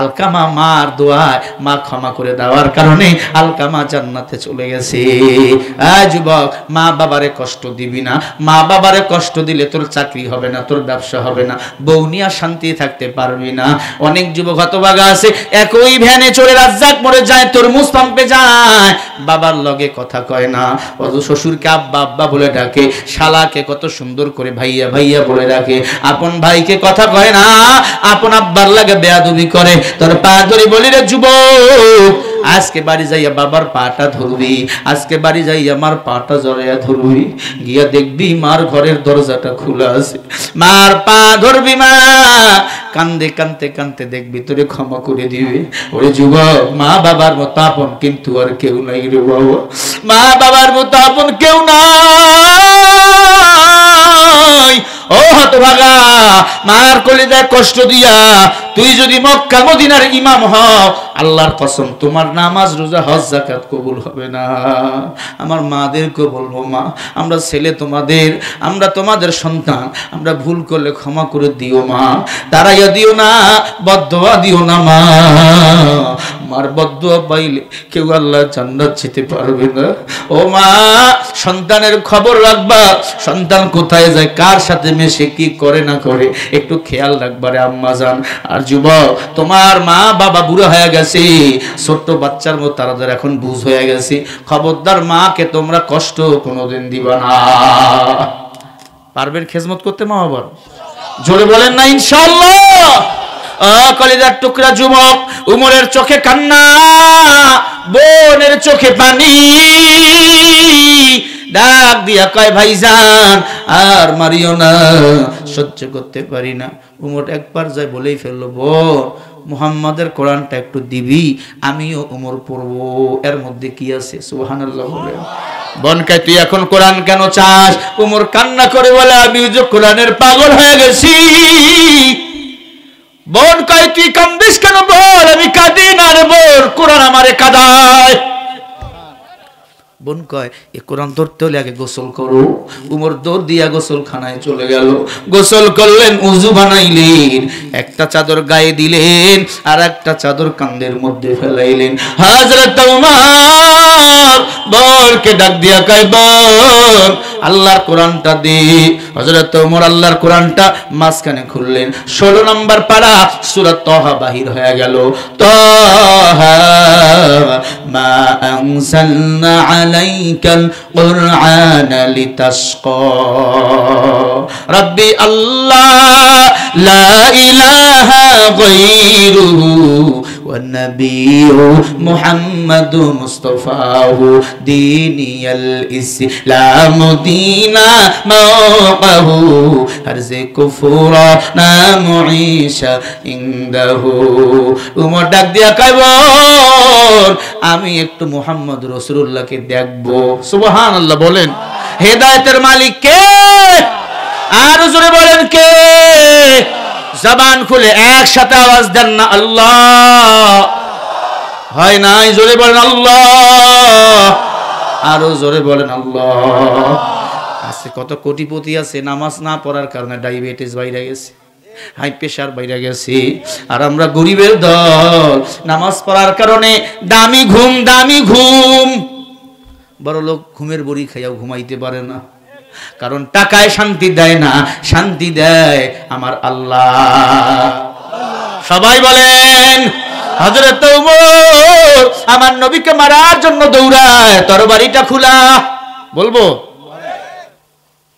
আলকামা মার দোয়ায় মা ক্ষমা করে দেওয়ার কারণে আলকামা জান্নাতে চলে গেছে যুবক মা বাবারে কষ্ট দিবি না মা বাবারে কষ্ট দিলে তোর চাকরি হবে না তোর ব্যবসা হবে না বৌনিয়া শান্তি থাকতে পারবি না অনেক যুবক হতবাগা আছে একই ভ্যান এখানে চলে রাজ্জাক মরে যায় তোর মুসলামকে যায় বাবার লগে কথা কয় না অত শ্বশুরকে আব্বা আব্বা বলে ডাকে শালাকে কত সুন্দর করে ভাইয়া ভাইয়া বলে ডাকে আপন ভাইকে কথা কয় না আপন আব্বার লাগে বেয়াদুবি করে তোর পা ধরে বলি রে যুবক আজকে বাড়ি যাইয়া বাবার পাটা ধরবি আজকে বাড়ি যাইয়া আমার পাটা জড়াইয়া ধরবি গিয়া দেখবি মার ঘরের দরজাটা খোলা আছে মার পা ধরবি মা কান্দে কান্দে কান্দে দেখবি তোরে ক্ষমা করে দিবে ওরে যুবক মা বাবার মতো আপন কিন্তু আর কেউ নাই রে বাবা মা বাবার মতো আপন কেউ নাই ও হতভাগা মার কলিজায় কষ্ট দিয়া তুই যদি মক্কা মদিনার ইমাম হও আল্লাহর কসম তোমার নামাজ রোজা হজ জাকাত কবুল হবে না আমার মাদেরকে বলবো মা আমরা ছেলে তোমাদের আমরা তোমাদের সন্তান আমরা ভুল করলে ক্ষমা করে দিও মা তারাইয়া দিও না বদয়া দিও না মা মার বদয়া পাইলে কেউ আল্লাহ জান্নাত যেতে পারবে না ও মা সন্তানের খবর রাখবা সন্তান কোথায় যায় কার সাথে মেশে কি করে না করে একটু খেয়াল রাখবারে আম্মা যান আর আর যুবক তোমার মা বাবা বুড়ো হয়ে গেছে ছোট্ট বাচ্চার মতো তাদের এখন বুঝ হয়ে গেছে খবরদার মাকে তোমরা কষ্ট কোনোদিন দিব না পারবেন খেজমত করতে মা বাবার জোরে বলেন না ইনশাল্লাহ কলিদার টুকরা যুবক উমরের চোখে কান্না বোনের চোখে পানি ডাক দিয়া কয় ভাই যান আর মারিও না সহ্য করতে পারি না উমর একবার যায় বলেই ফেললো বোন মুহাম্মাদের কোরআনটা একটু দিবি আমিও উমর পড়ব এর মধ্যে কি আছে সুহান বনকায় তুই এখন কোরআন কেন চাস উমর কান্না করে বলে আমি যে কোরআনের পাগল হয়ে গেছি বোন কয় তুই কান্দিস কেন বল আমি কাঁদি না রে বোন কোরআন আমারে কাদায় বোন কয় এ কোরআন ধরতে হলে আগে গোসল করো উমর দৌড় দিয়া গোসল খানায় চলে গেল গোসল করলেন উজু বানাইলেন একটা চাদর গায়ে দিলেন আর একটা চাদর কান্দের মধ্যে ফেলাইলেন হাজরত উমর বরকে ডাক দিয়া কয় বর আল্লাহর কোরআনটা দি হজরত ওমর আল্লাহর কোরআনটা মাঝখানে খুললেন ষোলো নম্বর পাড়া সুরা তহা বাহির হয়ে গেল তহা মা আনসালনা আলাইকাল কোরআন লিতাসকা রব্বি আল্লাহ লা ইলাহা গায়রুহু والنبي محمد مصطفاه ديني الإسلام دينا موقعه هرز كفورا نمعيش عنده উমর ডাক দিয়া কাইবর আমি একটু মুহাম্মদ রসুল্লাহকে দেখবো সুবহান বলেন হেদায়েতের মালিক কে আর জোরে বলেন কে জবান খুলে একসাথে আওয়াজ দেন না আল্লাহ হয় নাই জোরে বলেন আল্লাহ আরো জোরে বলেন আল্লাহ আছে কত কোটিপতি আছে নামাজ না পড়ার কারণে ডায়াবেটিস বাইরে গেছে হাই প্রেশার বাইরে গেছে আর আমরা গরিবের দল নামাজ পড়ার কারণে দামি ঘুম দামি ঘুম বড় লোক ঘুমের বড়ি খাইয়াও ঘুমাইতে পারে না কারণ টাকায় শান্তি দেয় না শান্তি দেয় আমার আল্লাহ সবাই বলেন হজরত আমার নবীকে মারার জন্য দৌড়ায় তরবারিটা খোলা বলবো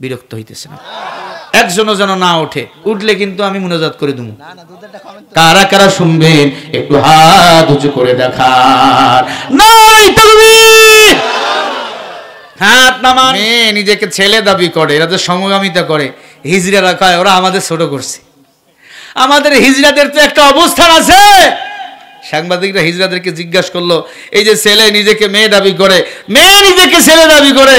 বিরক্ত হইতেছে না একজনও যেন না ওঠে উঠলে কিন্তু আমি মনোজাত করে দুমু কারা কারা শুনবেন একটু হাত উঁচু করে দেখার নাই তুমি হাত নামান নিজেকে ছেলে দাবি করে এরা তো সমগামিতা করে হিজড়া রাখায় ওরা আমাদের ছোট করছে আমাদের হিজড়াদের তো একটা অবস্থান আছে সাংবাদিকরা হিজড়াদেরকে জিজ্ঞাসা করলো এই যে ছেলে নিজেকে মেয়ে দাবি করে মেয়ে নিজেকে ছেলে দাবি করে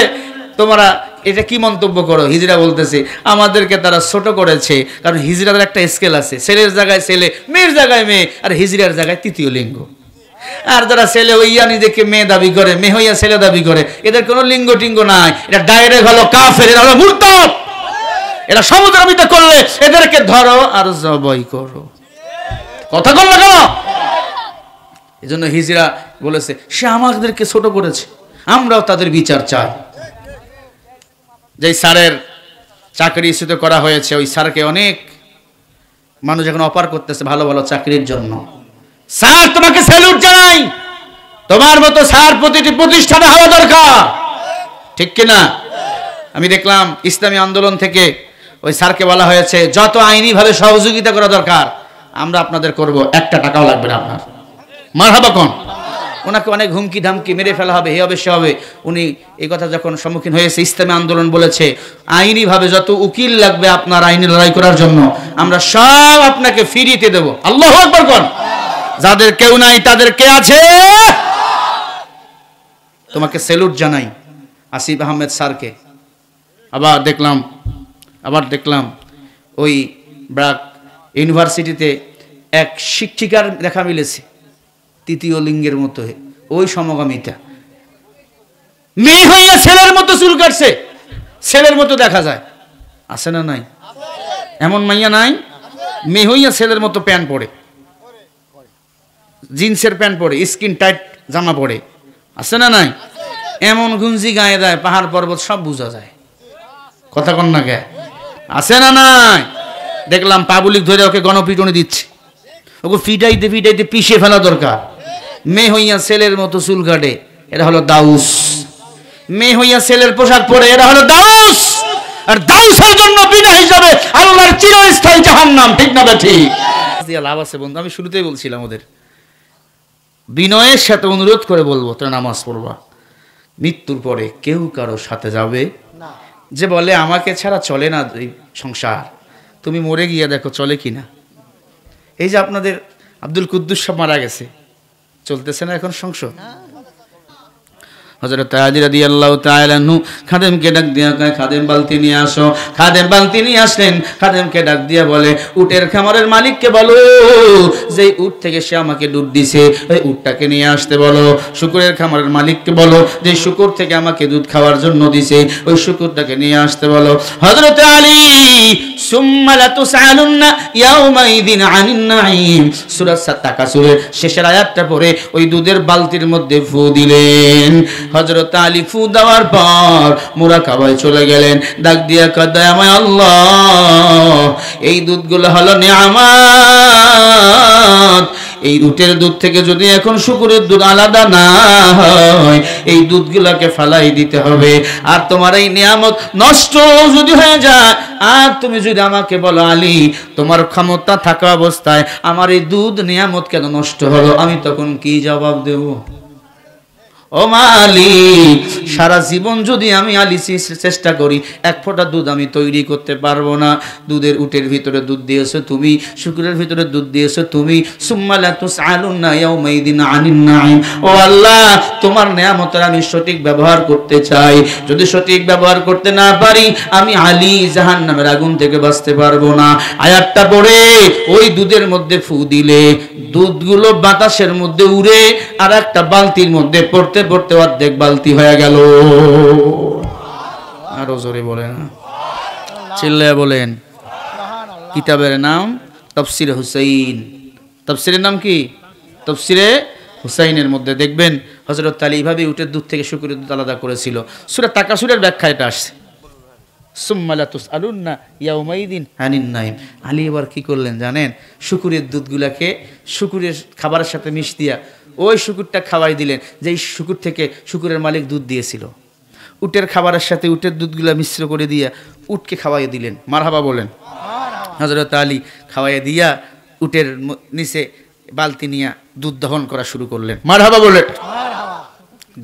তোমরা এটা কি মন্তব্য করো হিজড়া বলতেছে আমাদেরকে তারা ছোট করেছে কারণ হিজড়াদের একটা স্কেল আছে ছেলের জায়গায় ছেলে মেয়ের জায়গায় মেয়ে আর হিজড়ার জায়গায় তৃতীয় লিঙ্গ আর যারা ছেলে হইয়া নিজেকে মেয়ে দাবি করে মেয়ে হইয়া ছেলে দাবি করে এদের কোনো লিঙ্গ টিঙ্গ নাই এটা ডাইরেক্ট হলো কাফের এরা হলো মূর্ত এরা সমুদ্রামিত করলে এদেরকে ধরো আর জবাই করো কথা কম না কেন এই জন্য হিজরা বলেছে সে আমাদেরকে ছোট করেছে আমরাও তাদের বিচার চাই যেই স্যারের চাকরি ইস্যুত করা হয়েছে ওই স্যারকে অনেক মানুষ এখন অপার করতেছে ভালো ভালো চাকরির জন্য স্যার তোমাকে স্যালুট জানাই তোমার মতো স্যার প্রতিটি প্রতিষ্ঠানে হওয়া দরকার ঠিক কিনা আমি দেখলাম ইসলামী আন্দোলন থেকে ওই স্যারকে বলা হয়েছে যত আইনিভাবে সহযোগিতা করা দরকার আমরা আপনাদের করব একটা টাকাও লাগবে না আপনার মার মারহাবা কন ওনাকে অনেক হুমকি ধামকি মেরে ফেলা হবে হে হবে সে হবে উনি এই কথা যখন সম্মুখীন হয়েছে ইসলামী আন্দোলন বলেছে আইনিভাবে যত উকিল লাগবে আপনার আইনি লড়াই করার জন্য আমরা সব আপনাকে ফিরিতে দেবো আল্লাহ একবার কন যাদের কেউ নাই তাদের কে আছে তোমাকে সেলুট জানাই আসিফ আহমেদ স্যারকে আবার দেখলাম আবার দেখলাম ওই ব্রাক ইউনিভার্সিটিতে এক শিক্ষিকার দেখা মিলেছে তৃতীয় লিঙ্গের মতো ওই সমগামিতা মেয়ে হইয়া ছেলের মতো চুল কাটছে ছেলের মতো দেখা যায় আছে না নাই এমন মাইয়া নাই মেয়ে হইয়া ছেলের মতো প্যান্ট পরে জিন্সের প্যান্ট পরে স্কিন টাইট জামা পরে আছে না নাই এমন গুঞ্জি গায়ে দেয় পাহাড় পর্বত সব বোঝা যায় কথা কন না কে আছে না নাই দেখলাম পাবলিক ধরে ওকে গণপিটনে দিচ্ছে ওকে ফিটাইতে ফিটাইতে পিষে ফেলা দরকার মেয়ে হইয়া ছেলের মতো চুল কাটে এরা হলো দাউস মেয়ে হইয়া ছেলের পোশাক পরে এরা হলো দাউস আর দাউসের জন্য বিনা হিসাবে আল্লাহর চিরস্থায়ী জাহান্নাম ঠিক না ঠিক লাভ আছে বন্ধু আমি শুরুতেই বলছিলাম ওদের বিনয়ের সাথে অনুরোধ করে বলবো তোরা নামাজ পড়বা মৃত্যুর পরে কেউ কারো সাথে যাবে যে বলে আমাকে ছাড়া চলে না এই সংসার তুমি মরে গিয়ে দেখো চলে কি না এই যে আপনাদের আব্দুল কুদ্দুস সব মারা গেছে চলতেছে না এখন সংসদ হজরত আজিরা আল্লাহ তাহু খাদেমকে ডাক দিয়া কায় খাদেম বালতি নিয়ে আসো খাদেম বালতি নিয়ে আসলেন খাদেমকে ডাক দিয়া বলে উটের খামারের মালিককে বলো যে উট থেকে সে আমাকে দুধ দিছে ওই উটটাকে নিয়ে আসতে বলো শুকুরের খামারের মালিককে বলো যে শুকুর থেকে আমাকে দুধ খাওয়ার জন্য দিছে ওই শুকুরটাকে নিয়ে আসতে বলো হজরত আলী শেষের আয়াতটা পরে ওই দুধের বালতির মধ্যে ফু দিলেন হজরত আলী ফু দেওয়ার পর কাবায় চলে গেলেন ডাক দিয়া কদায় আমায় আল্লাহ এই দুধগুলো হলো নিয়ামাত এই উটের দুধ থেকে যদি এখন শুকুরের দুধ আলাদা না হয় এই দুধগুলোকে ফালাই দিতে হবে আর তোমার এই নিয়ামত নষ্ট যদি হয়ে যায় আর তুমি যদি আমাকে বলো আলী তোমার ক্ষমতা থাকা অবস্থায় আমার এই দুধ নিয়ামত কেন নষ্ট হলো আমি তখন কি জবাব দেবো ও মালিক সারা জীবন যদি আমি আলি চেষ্টা করি এক ফোঁটা দুধ আমি তৈরি করতে পারবো না দুধের উটের ভিতরে দুধ দিয়েছো তুমি শুকুরের ভিতরে দুধ দিয়েছো তুমি আল্লাহ তোমার নেয়ামতের আমি সঠিক ব্যবহার করতে চাই যদি সঠিক ব্যবহার করতে না পারি আমি আলি জাহান নামের আগুন থেকে বাঁচতে পারবো না আয়াতটা পড়ে ওই দুধের মধ্যে ফু দিলে দুধগুলো বাতাসের মধ্যে উড়ে আর একটা বালতির মধ্যে পড়তে পড়তে অর্ধেক বালতি হয়ে গেল আরো জোরে বলেন চিল্লে বলেন কিতাবের নাম তফসির হুসাইন তফসিরের নাম কি তফসিরে হুসাইনের মধ্যে দেখবেন হজরত আলী এইভাবে উঠে দুধ থেকে শুকুর দুধ আলাদা করেছিল সুরা তাকাসুরের ব্যাখ্যা এটা আসছে সুম্মালাতুস আলুন্না ইয়াউমাইদিন হানিন নাইম আলী এবার কী করলেন জানেন শুকুরের দুধগুলাকে শুকুরের খাবারের সাথে মিশ দিয়া ওই শুকুরটা খাওয়াই দিলেন যেই শুকুর থেকে শুকুরের মালিক দুধ দিয়েছিল উটের খাবারের সাথে উটের দুধগুলা মিশ্র করে দিয়া উটকে খাওয়াই দিলেন মারহাবা বলেন হজরত আলী খাওয়াই দিয়া উটের নিচে বালতি নিয়ে দুধ দহন করা শুরু করলেন মারহাবা বলেন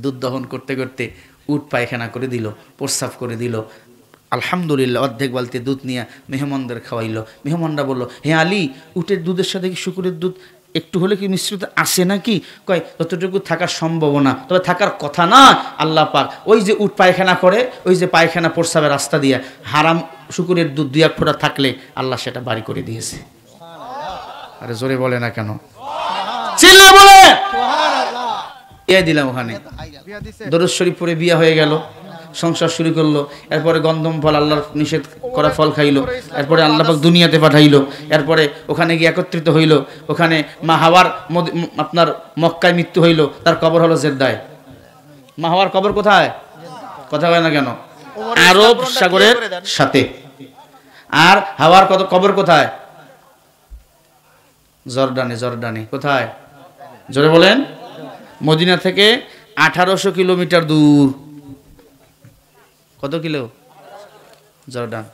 দুধ দহন করতে করতে উট পায়খানা করে দিল প্রস্রাব করে দিল আলহামদুলিল্লাহ অর্ধেক বালতি দুধ নিয়ে মেহমানদের খাওয়াইল মেহমানরা বলল হ্যাঁ আলী উটের দুধের সাথে কি শুকুরের দুধ একটু হলে কি মিশ্রিত আসে নাকি কয় যতটুকু থাকার সম্ভাবনা তবে থাকার কথা না আল্লাহ পাক ওই যে উট পায়খানা করে ওই যে পায়খানা পড়সাবে রাস্তা দিয়ে হারাম শুকুরের দুধ দুই এক ফোটা থাকলে আল্লাহ সেটা বাড়ি করে দিয়েছে আরে জোরে বলে না কেন চিল্লা বলে দিলাম ওখানে দরদ শরীফ পরে বিয়ে হয়ে গেল সংসার শুরু করলো এরপরে গন্ধম ফল আল্লাহর নিষেধ করা ফল খাইলো এরপরে আল্লাপাক দুনিয়াতে পাঠাইলো এরপরে ওখানে গিয়ে একত্রিত হইল ওখানে মা হাওয়ার আপনার মক্কায় মৃত্যু হইল তার কবর হলো জেদ্দায় মা হাওয়ার কবর কোথায় কথা হয় না কেন আরব সাগরের সাথে আর হাওয়ার কত কবর কোথায় জর্ডানে জর্ডানে কোথায় জোরে বলেন মদিনা থেকে আঠারোশো কিলোমিটার দূর কত কিলো জর্ডান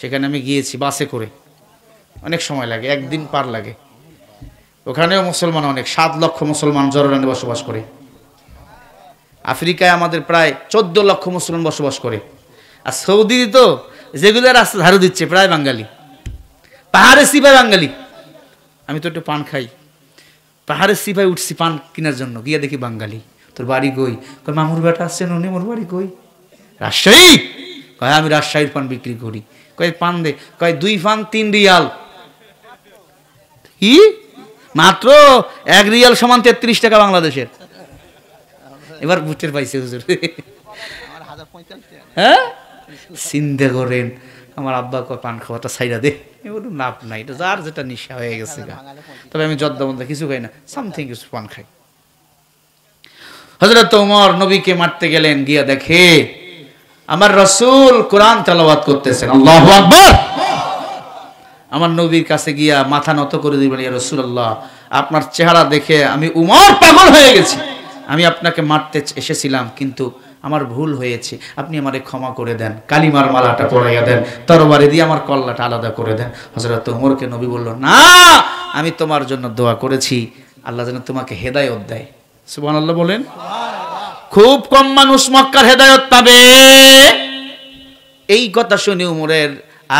সেখানে আমি গিয়েছি বাসে করে অনেক সময় লাগে একদিন পার লাগে ওখানেও মুসলমান অনেক সাত লক্ষ মুসলমান জর্ডানে বসবাস করে আফ্রিকায় আমাদের প্রায় চোদ্দ লক্ষ মুসলমান বসবাস করে আর সৌদি তো যেগুলো রাস্তা ধারু দিচ্ছে প্রায় বাঙালি পাহাড়ে সিপাই বাঙালি আমি তো একটু পান খাই পাহাড়ের সিপাই উঠছি পান কেনার জন্য গিয়ে দেখি বাঙালি তোর বাড়ি কই মামুর বেটা আসছেন উনি মোর বাড়ি কই রাজশাহী কয় আমি রাজশাহীর পান বিক্রি করি কয় পান দে কয় দুই পান তিন রিয়াল কি মাত্র এক রিয়াল সমান তেত্রিশ টাকা বাংলাদেশের এবার বুটের পাইছে হুজুর হ্যাঁ সিন্ধে করেন আমার আব্বা কয় পান খাওয়াটা সাইডা দে এগুলো নাপ নাই এটা যার যেটা নিশা হয়ে গেছে তবে আমি জদ্দাবন্দা কিছু খাই না সামথিং কিছু পান খাই হজরত ওমর নবীকে মারতে গেলেন গিয়া দেখে আমার রসুল কোরআন তেলাওয়াত করতেছেন আল্লাহ আকবর আমার নবীর কাছে গিয়া মাথা নত করে দিবেন ইয়া রসুল আল্লাহ আপনার চেহারা দেখে আমি উমর পাগল হয়ে গেছি আমি আপনাকে মারতে এসেছিলাম কিন্তু আমার ভুল হয়েছে আপনি আমারে ক্ষমা করে দেন কালিমার মালাটা পড়াইয়া দেন তরবারে দিয়ে আমার কল্লাটা আলাদা করে দেন হজরত উমরকে নবী বলল না আমি তোমার জন্য দোয়া করেছি আল্লাহ যেন তোমাকে হেদায়ত দেয় আল্লাহ বলেন খুব কম মানুষ মক্কার হেদায়ত পাবে এই কথা শুনে উমরের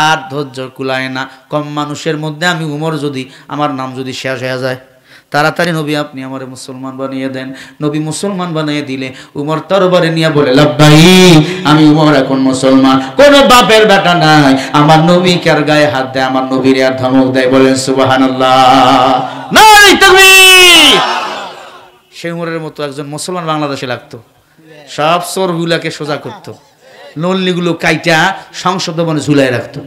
আর ধৈর্য কুলায় না কম মানুষের মধ্যে আমি উমর যদি আমার নাম যদি শেষ হয়ে যায় তাড়াতাড়ি নবী আপনি আমার মুসলমান বানিয়ে দেন নবী মুসলমান বানিয়ে দিলে উমর তরবারে নিয়ে বলে লাভাই আমি উমর এখন মুসলমান কোনো বাপের বেটা নাই আমার নবী কার গায়ে হাত দেয় আমার নবীর আর ধমক দেয় বলেন সুবাহান আল্লাহ নাই তুমি সেই মতো একজন মুসলমান বাংলাদেশে লাগতো সব চোরগুলাকে সোজা করত নল্লিগুলো কাইটা সংসদ ভবনে ঝুলাই রাখতো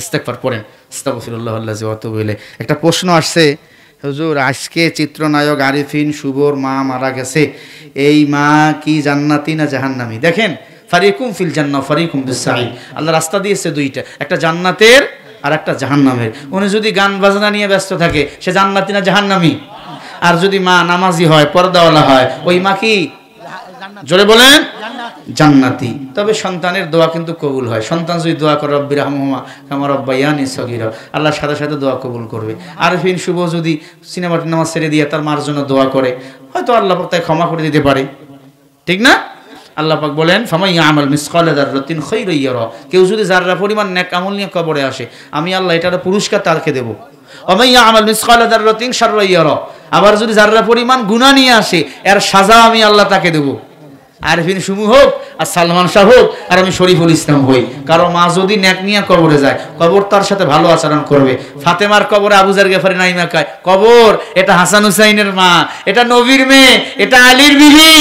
ইস্তেকফার একটা প্রশ্ন আসছে হুজুর আজকে চিত্রনায়ক আরিফিন শুভর মা মারা গেছে এই মা কি জান্নাতি না জাহান্নামি দেখেন ফারিকুম ফিল জান্না ফারিকুম বিসাই আল্লাহ রাস্তা দিয়েছে দুইটা একটা জান্নাতের আর একটা জাহান্নামের উনি যদি গান বাজনা নিয়ে ব্যস্ত থাকে সে জান্নাতি না জাহান্নামি আর যদি মা নামাজি হয় পর্দাওয়ালা হয় ওই মা কি জোরে বলেন জান্নাতি তবে সন্তানের দোয়া কিন্তু কবুল হয় সন্তান যদি দোয়া করে রব্বির রহমা আমার রব্বাইয়ানি সগির আল্লাহ সাথে সাথে দোয়া কবুল করবে আর ফিন শুভ যদি সিনেমাটি নামাজ ছেড়ে দিয়ে তার মার জন্য দোয়া করে হয়তো আল্লাহ তাই ক্ষমা করে দিতে পারে ঠিক না আল্লাহ পাক বলেন ফামাই আমল দার রতিন খৈর ইয়ার কেউ যদি যারা পরিমাণ ন্যাক আমল নিয়ে কবরে আসে আমি আল্লাহ এটা পুরস্কার তারকে দেবো অমাইয়া আমল দার রতিন সার ইয়ার আবার যদি যারা পরিমাণ গুণা নিয়ে আসে এর সাজা আমি আল্লাহ তাকে দেবো আরফিন সুমু হোক আর সালমান শাহ হোক আর আমি শরীফুল ইসলাম হই কারণ মা যদি ন্যাক নিয়ে কবরে যায় কবর তার সাথে ভালো আচরণ করবে ফাতেমার কবরে আবুজার গেফারি নাইমা খায় কবর এটা হাসান হুসাইনের মা এটা নবীর মেয়ে এটা আলীর বিহি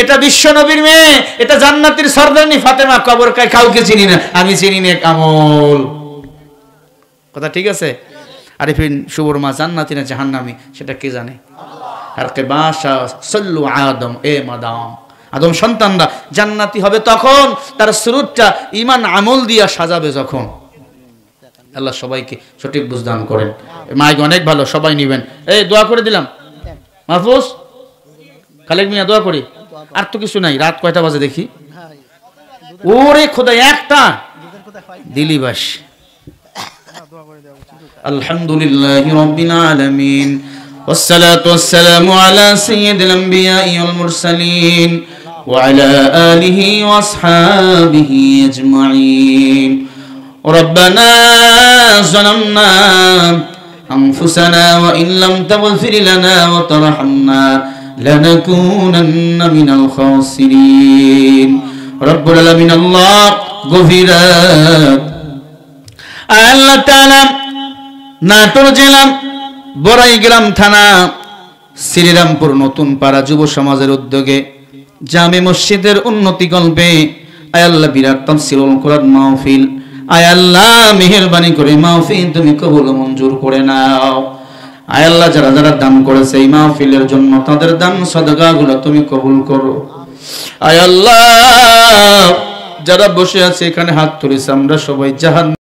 এটা বিশ্ব নবীর মেয়ে এটা জান্নাতির সর্দারনি ফাতেমা কবর কায় কাউকে চিনি না আমি চিনি নে কামল কথা ঠিক আছে আরিফিন শুভর জান্নাতি না জাহান্নামি সেটা কে জানে আর কে বাসা সল্লু আদম এ মাদাম আদম সন্তানরা জান্নাতি হবে তখন তার সুরুটটা ইমান আমল দিয়া সাজাবে যখন আল্লাহ সবাইকে সঠিক বুঝদান করেন মাইক অনেক ভালো সবাই নিবেন এই দোয়া করে দিলাম মাহফুজ খালেক মিয়া দোয়া করি আর তো কিছু নাই রাত কয়টা বাজে দেখি ওরে খোদা একটা দিলিবাস الحمد لله رب العالمين والصلاة والسلام على سيد الأنبياء والمرسلين وعلى آله وأصحابه أجمعين ربنا ظلمنا أنفسنا وإن لم تغفر لنا وترحمنا لنكونن من الخاسرين رب العالمين الله غفرت الله تعالى নাটোর জেলাম বড়াই গ্রাম থানা শ্রীরামপুর নতুন পাড়া যুব সমাজের উদ্যোগে জামে মসজিদের উন্নতি গল্পে আয়াল্লাহ বিরাট তাফসিরুল করার মাহফিল আয়াল্লাহ মেহরবানি করে মাহফিল তুমি কবুল মঞ্জুর করে নাও আয়াল্লাহ যারা যারা দান করেছে এই মাহফিলের জন্য তাদের দান গুলো তুমি কবুল করো আয়াল্লাহ যারা বসে আছে এখানে হাত তুলেছে আমরা সবাই জাহান